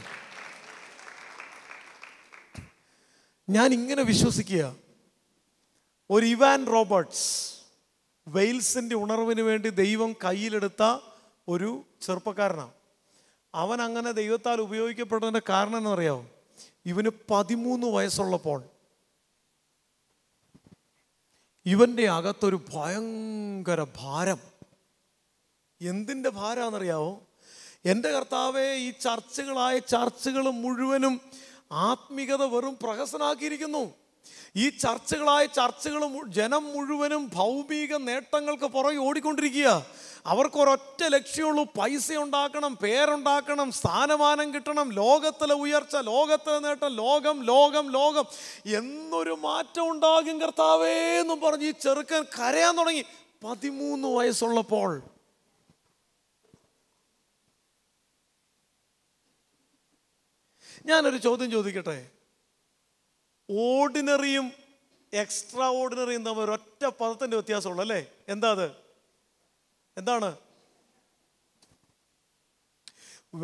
ഞാൻ ഇങ്ങനെ വിശ്വസിക്കുക ഒരു ഇവാൻ റോബർട്ട്സ് വെയിൽസിൻ്റെ ഉണർവിന് വേണ്ടി ദൈവം കയ്യിലെടുത്ത ഒരു ചെറുപ്പക്കാരനാണ് അവൻ അങ്ങനെ ദൈവത്താൽ ഉപയോഗിക്കപ്പെടുന്നതിൻ്റെ കാരണം എന്നറിയാമോ ഇവന് പതിമൂന്ന് വയസ്സുള്ളപ്പോൾ ഇവൻ്റെ അകത്തൊരു ഭയങ്കര ഭാരം എന്തിൻ്റെ ഭാരമാണെന്നറിയാവോ എൻ്റെ കർത്താവെ ഈ ചർച്ചകളായ ചർച്ചകൾ മുഴുവനും ആത്മികത വെറും പ്രഹസനാക്കിയിരിക്കുന്നു ഈ ചർച്ചകളായ ചർച്ചകൾ ജനം മുഴുവനും ഭൗമിക നേട്ടങ്ങൾക്ക് പുറകെ ഓടിക്കൊണ്ടിരിക്കുക അവർക്ക് ഒരൊറ്റ ലക്ഷ്യമുള്ളൂ പൈസ ഉണ്ടാക്കണം പേരുണ്ടാക്കണം സ്ഥാനമാനം കിട്ടണം ലോകത്തിലെ ഉയർച്ച ലോകത്തിലെ നേട്ടം ലോകം ലോകം ലോകം എന്നൊരു മാറ്റം ഉണ്ടാകും കർത്താവേ എന്നും പറഞ്ഞ് ഈ ചെറുക്കൻ കരയാൻ തുടങ്ങി പതിമൂന്ന് വയസ്സുള്ളപ്പോൾ ഞാനൊരു ചോദ്യം ചോദിക്കട്ടെ ഓർഡിനറിയും എക്സ്ട്രാ ഓർഡിനറിയും തമ്മിൽ ഒരൊറ്റ പദത്തിൻ്റെ വ്യത്യാസമുള്ളൂ അല്ലേ എന്താ അത് എന്താണ്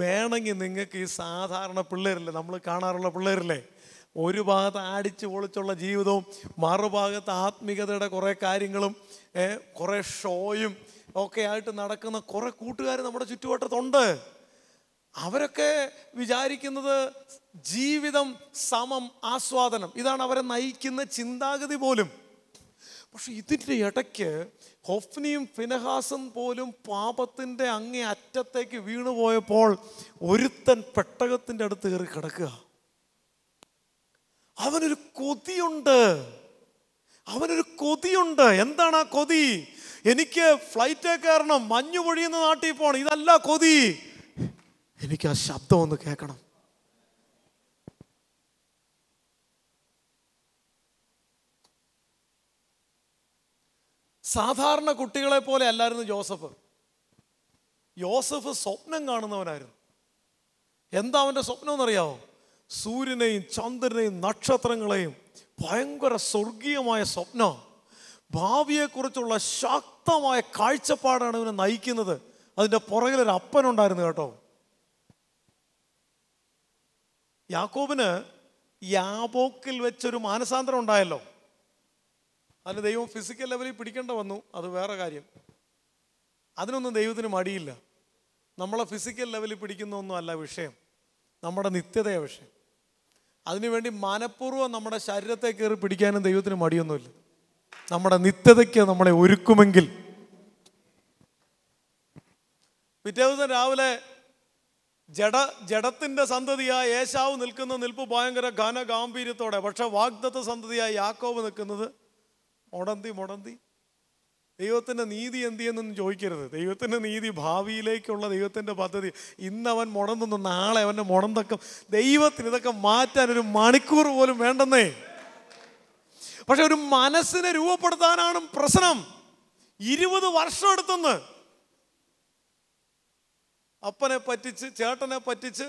വേണമെങ്കിൽ നിങ്ങൾക്ക് ഈ സാധാരണ പിള്ളേരില്ലേ നമ്മൾ കാണാറുള്ള പിള്ളേരില്ലേ ഒരു ഭാഗത്ത് ആടിച്ച് പൊളിച്ചുള്ള ജീവിതവും മറുഭാഗത്ത് ആത്മികതയുടെ കുറേ കാര്യങ്ങളും കുറേ ഷോയും ഒക്കെ ആയിട്ട് നടക്കുന്ന കുറേ കൂട്ടുകാർ നമ്മുടെ ചുറ്റുവട്ടത്തുണ്ട് അവരൊക്കെ വിചാരിക്കുന്നത് ജീവിതം സമം ആസ്വാദനം ഇതാണ് അവരെ നയിക്കുന്ന ചിന്താഗതി പോലും പക്ഷെ ഇതിൻ്റെ ഇടയ്ക്ക് ഹൊഫ്നിയും ഫിനഹാസും പോലും പാപത്തിൻ്റെ അങ്ങേ അറ്റത്തേക്ക് വീണുപോയപ്പോൾ ഒരുത്തൻ പെട്ടകത്തിൻ്റെ അടുത്ത് കയറി കിടക്കുക അവനൊരു കൊതിയുണ്ട് അവനൊരു കൊതിയുണ്ട് എന്താണ് ആ കൊതി എനിക്ക് ഫ്ലൈറ്റേ കയറണം മഞ്ഞു പൊഴിയുന്ന നാട്ടിൽ പോകണം ഇതല്ല കൊതി എനിക്ക് ആ ശബ്ദം ഒന്ന് കേൾക്കണം സാധാരണ കുട്ടികളെ പോലെ അല്ലായിരുന്നു ജോസഫ് യോസഫ് സ്വപ്നം കാണുന്നവനായിരുന്നു എന്താ അവൻ്റെ സ്വപ്നം എന്നറിയാവോ സൂര്യനെയും ചന്ദ്രനെയും നക്ഷത്രങ്ങളെയും ഭയങ്കര സ്വർഗീയമായ സ്വപ്നം ഭാവിയെക്കുറിച്ചുള്ള ശക്തമായ കാഴ്ചപ്പാടാണ് ഇവനെ നയിക്കുന്നത് അതിൻ്റെ പുറകിലൊരു അപ്പനുണ്ടായിരുന്നു കേട്ടോ യാക്കോബിന് യാബോക്കിൽ വെച്ചൊരു മാനസാന്തരം ഉണ്ടായല്ലോ അതിന് ദൈവം ഫിസിക്കൽ ലെവലിൽ പിടിക്കേണ്ട വന്നു അത് വേറെ കാര്യം അതിനൊന്നും ദൈവത്തിന് മടിയില്ല നമ്മളെ ഫിസിക്കൽ ലെവലിൽ ഒന്നും അല്ല വിഷയം നമ്മുടെ നിത്യതയ വിഷയം അതിനുവേണ്ടി മനഃപൂർവ്വം നമ്മുടെ ശരീരത്തെ കയറി പിടിക്കാനും ദൈവത്തിന് മടിയൊന്നുമില്ല നമ്മുടെ നിത്യതയ്ക്ക് നമ്മളെ ഒരുക്കുമെങ്കിൽ പിറ്റേ ദിവസം രാവിലെ ജഡ ജഡത്തിൻ്റെ സന്തതിയായ യേശാവ് നിൽക്കുന്ന നിൽപ്പ് ഭയങ്കര ഘന ഗാംഭീര്യത്തോടെ പക്ഷെ വാഗ്ദത്ത സന്തതിയായ യാക്കോവ് നിൽക്കുന്നത് മുടന്തി മുടന്തി ദൈവത്തിൻ്റെ നീതി എന്ത് ചെയ്യുന്നൊന്നും ചോദിക്കരുത് ദൈവത്തിൻ്റെ നീതി ഭാവിയിലേക്കുള്ള ദൈവത്തിൻ്റെ പദ്ധതി ഇന്നവൻ മുടന്നുന്നു നാളെ അവൻ്റെ മുടന്തക്കം ദൈവത്തിന് ഇതൊക്കെ മാറ്റാൻ ഒരു മണിക്കൂർ പോലും വേണ്ടെന്നേ പക്ഷെ ഒരു മനസ്സിനെ രൂപപ്പെടുത്താനാണ് പ്രശ്നം ഇരുപത് വർഷം എടുത്തുനിന്ന് അപ്പനെ പറ്റിച്ച് ചേട്ടനെ പറ്റിച്ച്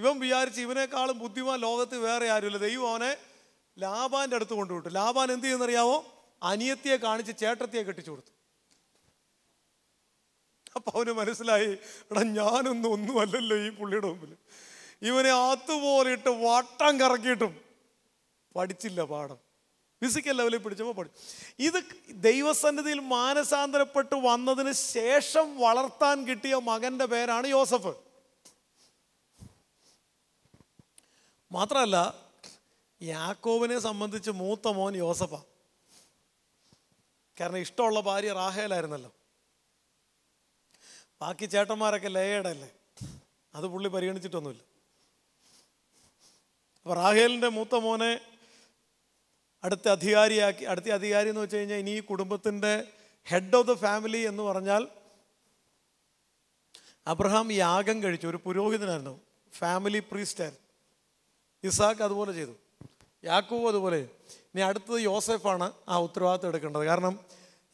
ഇവൻ വിചാരിച്ച് ഇവനേക്കാളും ബുദ്ധിമാൻ ലോകത്ത് വേറെ ആരുമില്ല ദൈവം അവനെ ലാബാൻ്റെ അടുത്ത് കൊണ്ടുവിട്ടു ലാബാൻ എന്ത് ചെയ്യുന്നറിയാവോ അനിയത്തിയെ കാണിച്ച് ചേട്ടത്തിയെ കെട്ടിച്ചു കൊടുത്തു അപ്പം അവന് മനസ്സിലായി എടാ ഞാനൊന്നും ഒന്നുമല്ലല്ലോ ഈ പുള്ളിയുടെ മുമ്പിൽ ഇവനെ അതുപോലെ ഇട്ട് വട്ടം കറക്കിയിട്ടും പഠിച്ചില്ല പാഠം ഫിസിക്കൽ ലെവലിൽ പിടിച്ചപ്പോൾ പഠിച്ചു ഇത് ദൈവസന്നിധിയിൽ മാനസാന്തരപ്പെട്ട് വന്നതിന് ശേഷം വളർത്താൻ കിട്ടിയ മകൻ്റെ പേരാണ് യോസഫ് മാത്രമല്ല യാക്കോബിനെ സംബന്ധിച്ച് മൂത്ത മോൻ യോസഫാ കാരണം ഇഷ്ടമുള്ള ഭാര്യ റാഹേലായിരുന്നല്ലോ ബാക്കി ചേട്ടന്മാരൊക്കെ ലേയുടെ അല്ലേ അത് പുള്ളി പരിഗണിച്ചിട്ടൊന്നുമില്ല അപ്പോൾ റാഹേലിന്റെ മൂത്ത മോനെ അടുത്ത അധികാരിയാക്കി അടുത്ത അധികാരി എന്ന് വെച്ച് കഴിഞ്ഞാൽ ഇനി ഈ കുടുംബത്തിൻ്റെ ഹെഡ് ഓഫ് ദ ഫാമിലി എന്ന് പറഞ്ഞാൽ അബ്രഹാം യാഗം കഴിച്ചു ഒരു പുരോഹിതനായിരുന്നു ഫാമിലി പ്രീസ്റ്റായിരുന്നു ഇസാഖ് അതുപോലെ ചെയ്തു യാക്കൂബ് അതുപോലെ ഇനി അടുത്തത് യോസെഫാണ് ആ ഉത്തരവാദിത്വം എടുക്കേണ്ടത് കാരണം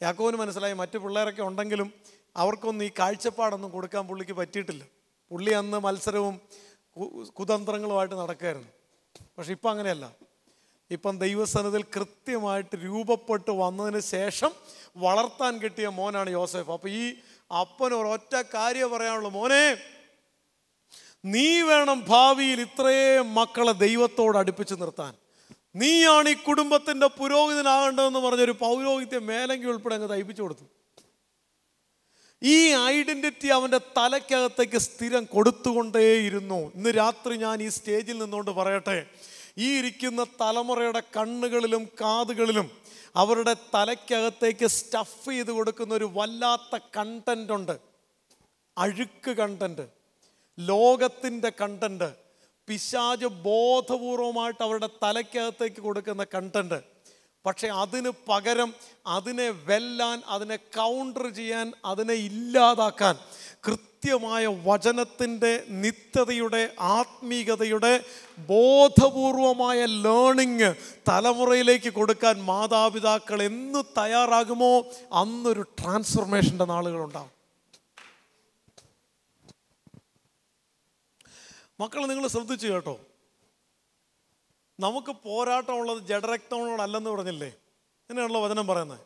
യാക്കോവിന് മനസ്സിലായി മറ്റു പിള്ളേരൊക്കെ ഉണ്ടെങ്കിലും അവർക്കൊന്നും ഈ കാഴ്ചപ്പാടൊന്നും കൊടുക്കാൻ പുള്ളിക്ക് പറ്റിയിട്ടില്ല പുള്ളി അന്ന് മത്സരവും കുതന്ത്രങ്ങളുമായിട്ട് നടക്കുകയായിരുന്നു പക്ഷെ ഇപ്പം അങ്ങനെയല്ല ഇപ്പം ദൈവസനത്തിൽ കൃത്യമായിട്ട് രൂപപ്പെട്ട് വന്നതിന് ശേഷം വളർത്താൻ കിട്ടിയ മോനാണ് യോസഫ് അപ്പോൾ ഈ അപ്പൻ ഒറ്റ കാര്യം പറയാനുള്ളൂ മോനെ നീ വേണം ഭാവിയിൽ ഇത്രയും മക്കളെ ദൈവത്തോട് അടുപ്പിച്ച് നിർത്താൻ നീയാണ് ഈ കുടുംബത്തിൻ്റെ പുരോഹിതനാകേണ്ടതെന്ന് പറഞ്ഞൊരു പൗരോഹിത്യ മേലങ്കി ഉൾപ്പെടെ അങ്ങ് തയ്പ്പിച്ചു കൊടുത്തു ഈ ഐഡൻറ്റിറ്റി അവൻ്റെ തലയ്ക്കകത്തേക്ക് സ്ഥിരം കൊടുത്തുകൊണ്ടേയിരുന്നു ഇന്ന് രാത്രി ഞാൻ ഈ സ്റ്റേജിൽ നിന്നുകൊണ്ട് പറയട്ടെ ഈ ഇരിക്കുന്ന തലമുറയുടെ കണ്ണുകളിലും കാതുകളിലും അവരുടെ തലയ്ക്കകത്തേക്ക് സ്റ്റഫ് ചെയ്ത് കൊടുക്കുന്ന ഒരു വല്ലാത്ത കണ്ടൻ്റ് ഉണ്ട് അഴുക്ക് കണ്ടൻറ്റ് ലോകത്തിൻ്റെ കണ്ടൻറ്റ് പിശാജ് ബോധപൂർവമായിട്ട് അവരുടെ തലയ്ക്കകത്തേക്ക് കൊടുക്കുന്ന കണ്ടൻറ്റ് പക്ഷേ അതിന് പകരം അതിനെ വെല്ലാൻ അതിനെ കൗണ്ടർ ചെയ്യാൻ അതിനെ ഇല്ലാതാക്കാൻ കൃത്യ കൃത്യമായ വചനത്തിൻ്റെ നിത്യതയുടെ ആത്മീകതയുടെ ബോധപൂർവമായ ലേണിങ് തലമുറയിലേക്ക് കൊടുക്കാൻ മാതാപിതാക്കൾ എന്ന് തയ്യാറാകുമോ അന്നൊരു ട്രാൻസ്ഫോർമേഷൻ്റെ നാളുകളുണ്ടാവും മക്കൾ നിങ്ങൾ ശ്രദ്ധിച്ചു കേട്ടോ നമുക്ക് പോരാട്ടമുള്ളത് ജഡരക്തങ്ങളോടല്ലെന്ന് പറഞ്ഞില്ലേ ഇങ്ങനെയുള്ള വചനം പറയുന്നത്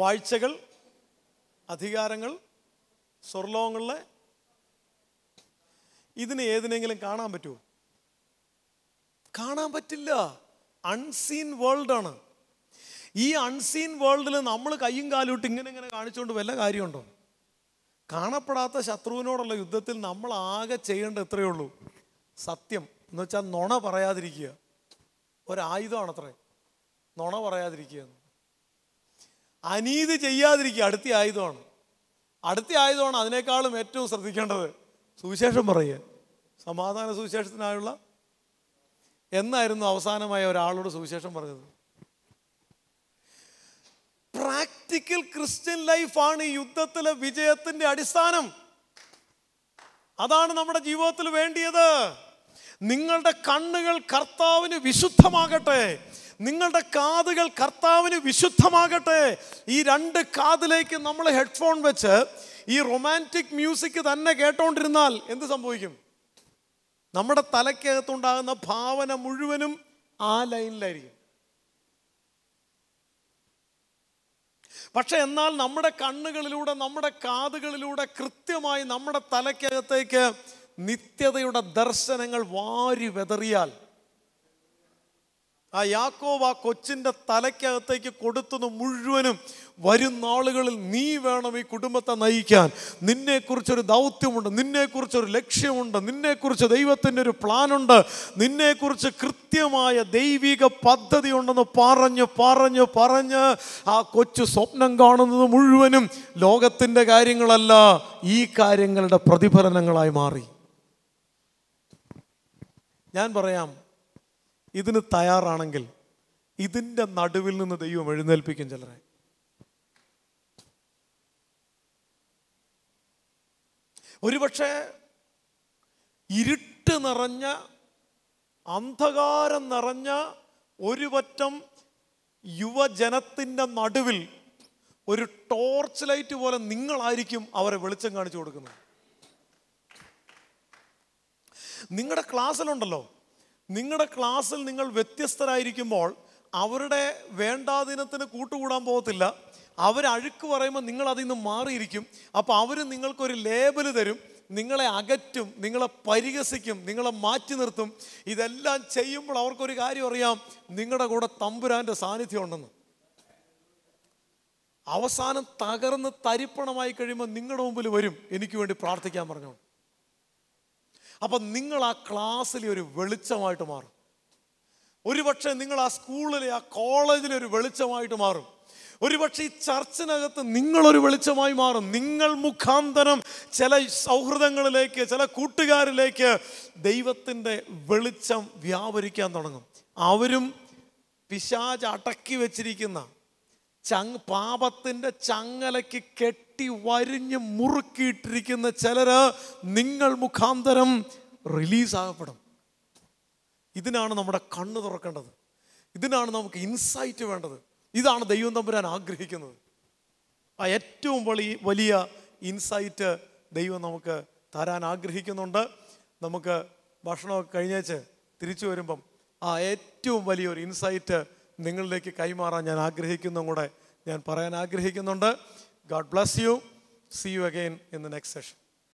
വാഴ്ചകൾ അധികാരങ്ങൾ സ്വർലോകങ്ങളിലെ ഇതിന് ഏതിനെങ്കിലും കാണാൻ പറ്റുമോ കാണാൻ പറ്റില്ല അൺസീൻ വേൾഡാണ് ഈ അൺസീൻ വേൾഡിൽ നമ്മൾ കയ്യും കാലും ഇട്ട് ഇങ്ങനെ ഇങ്ങനെ കാണിച്ചുകൊണ്ട് വല്ല കാര്യമുണ്ടോ കാണപ്പെടാത്ത ശത്രുവിനോടുള്ള യുദ്ധത്തിൽ നമ്മൾ ആകെ ചെയ്യേണ്ട എത്രയേ ഉള്ളൂ സത്യം എന്ന് വെച്ചാൽ നുണ പറയാതിരിക്കുക ഒരായുധമാണ് അത്രേ നുണ പറയാതിരിക്കുക അനീതി ചെയ്യാതിരിക്കുക അടുത്ത ആയുധമാണ് അടുത്ത ആയുധമാണ് അതിനേക്കാളും ഏറ്റവും ശ്രദ്ധിക്കേണ്ടത് സുവിശേഷം പറയുക സമാധാന സുവിശേഷത്തിനായുള്ള എന്നായിരുന്നു അവസാനമായ ഒരാളോട് സുവിശേഷം പറഞ്ഞത് പ്രാക്ടിക്കൽ ക്രിസ്ത്യൻ ലൈഫാണ് ഈ യുദ്ധത്തിലെ വിജയത്തിന്റെ അടിസ്ഥാനം അതാണ് നമ്മുടെ ജീവിതത്തിൽ വേണ്ടിയത് നിങ്ങളുടെ കണ്ണുകൾ കർത്താവിന് വിശുദ്ധമാകട്ടെ നിങ്ങളുടെ കാതുകൾ കർത്താവിന് വിശുദ്ധമാകട്ടെ ഈ രണ്ട് കാതിലേക്ക് നമ്മൾ ഹെഡ്ഫോൺ വെച്ച് ഈ റൊമാൻറ്റിക് മ്യൂസിക് തന്നെ കേട്ടോണ്ടിരുന്നാൽ എന്ത് സംഭവിക്കും നമ്മുടെ തലയ്ക്കകത്തുണ്ടാകുന്ന ഭാവന മുഴുവനും ആ ലൈനിലായിരിക്കും പക്ഷെ എന്നാൽ നമ്മുടെ കണ്ണുകളിലൂടെ നമ്മുടെ കാതുകളിലൂടെ കൃത്യമായി നമ്മുടെ തലയ്ക്കകത്തേക്ക് നിത്യതയുടെ ദർശനങ്ങൾ വാരി വെതറിയാൽ ആ യാക്കോവ് ആ കൊച്ചിൻ്റെ തലയ്ക്കകത്തേക്ക് കൊടുത്തത് മുഴുവനും വരും നാളുകളിൽ നീ വേണം ഈ കുടുംബത്തെ നയിക്കാൻ നിന്നെക്കുറിച്ചൊരു ദൗത്യമുണ്ട് നിന്നെക്കുറിച്ചൊരു ലക്ഷ്യമുണ്ട് നിന്നെക്കുറിച്ച് ദൈവത്തിൻ്റെ ഒരു പ്ലാനുണ്ട് നിന്നെക്കുറിച്ച് കൃത്യമായ ദൈവിക പദ്ധതി ഉണ്ടെന്ന് പറഞ്ഞ് പറഞ്ഞ് പറഞ്ഞ് ആ കൊച്ചു സ്വപ്നം കാണുന്നത് മുഴുവനും ലോകത്തിൻ്റെ കാര്യങ്ങളല്ല ഈ കാര്യങ്ങളുടെ പ്രതിഫലനങ്ങളായി മാറി ഞാൻ പറയാം ഇതിന് തയ്യാറാണെങ്കിൽ ഇതിൻ്റെ നടുവിൽ നിന്ന് ദൈവം എഴുന്നേൽപ്പിക്കും ചിലരെ ഒരുപക്ഷെ ഇരുട്ട് നിറഞ്ഞ അന്ധകാരം നിറഞ്ഞ ഒരു പറ്റം യുവജനത്തിൻ്റെ നടുവിൽ ഒരു ടോർച്ച് ലൈറ്റ് പോലെ നിങ്ങളായിരിക്കും അവരെ വെളിച്ചം കാണിച്ചു കൊടുക്കുന്നത് നിങ്ങളുടെ ക്ലാസ്സിലുണ്ടല്ലോ നിങ്ങളുടെ ക്ലാസ്സിൽ നിങ്ങൾ വ്യത്യസ്തരായിരിക്കുമ്പോൾ അവരുടെ വേണ്ടാദിനത്തിന് കൂട്ടുകൂടാൻ പോകത്തില്ല അവരഴുക്ക് പറയുമ്പോൾ നിങ്ങൾ അതിൽ നിന്ന് മാറിയിരിക്കും അപ്പോൾ അവർ നിങ്ങൾക്കൊരു ലേബൽ തരും നിങ്ങളെ അകറ്റും നിങ്ങളെ പരിഹസിക്കും നിങ്ങളെ മാറ്റി നിർത്തും ഇതെല്ലാം ചെയ്യുമ്പോൾ അവർക്കൊരു കാര്യം അറിയാം നിങ്ങളുടെ കൂടെ തമ്പുരാൻ്റെ സാന്നിധ്യം ഉണ്ടെന്ന് അവസാനം തകർന്ന് തരിപ്പണമായി കഴിയുമ്പോൾ നിങ്ങളുടെ മുമ്പിൽ വരും എനിക്ക് വേണ്ടി പ്രാർത്ഥിക്കാൻ പറഞ്ഞു അപ്പം നിങ്ങൾ ആ ക്ലാസ്സിലെ ഒരു വെളിച്ചമായിട്ട് മാറും ഒരുപക്ഷെ നിങ്ങൾ ആ സ്കൂളിലെ ആ കോളേജിലെ ഒരു വെളിച്ചമായിട്ട് മാറും ഒരുപക്ഷെ ഈ ചർച്ചിനകത്ത് നിങ്ങളൊരു വെളിച്ചമായി മാറും നിങ്ങൾ മുഖാന്തരം ചില സൗഹൃദങ്ങളിലേക്ക് ചില കൂട്ടുകാരിലേക്ക് ദൈവത്തിൻ്റെ വെളിച്ചം വ്യാപരിക്കാൻ തുടങ്ങും അവരും പിശാജ് അടക്കി വെച്ചിരിക്കുന്ന ചങ് പാപത്തിൻ്റെ ചങ്ങലയ്ക്ക് കെട്ടി വരിഞ്ഞ് മുറുക്കിയിട്ടിരിക്കുന്ന ചിലർ നിങ്ങൾ മുഖാന്തരം റിലീസാകപ്പെടും ഇതിനാണ് നമ്മുടെ കണ്ണ് തുറക്കേണ്ടത് ഇതിനാണ് നമുക്ക് ഇൻസൈറ്റ് വേണ്ടത് ഇതാണ് ദൈവം തമ്പുരാൻ ആഗ്രഹിക്കുന്നത് ആ ഏറ്റവും വലിയ വലിയ ഇൻസൈറ്റ് ദൈവം നമുക്ക് തരാൻ ആഗ്രഹിക്കുന്നുണ്ട് നമുക്ക് ഭക്ഷണമൊക്കെ കഴിഞ്ഞേച്ച് തിരിച്ചു വരുമ്പം ആ ഏറ്റവും വലിയൊരു ഇൻസൈറ്റ് നിങ്ങളിലേക്ക് കൈമാറാൻ ഞാൻ ആഗ്രഹിക്കുന്നതും കൂടെ ഞാൻ പറയാൻ ആഗ്രഹിക്കുന്നുണ്ട് God bless you see you again in the next session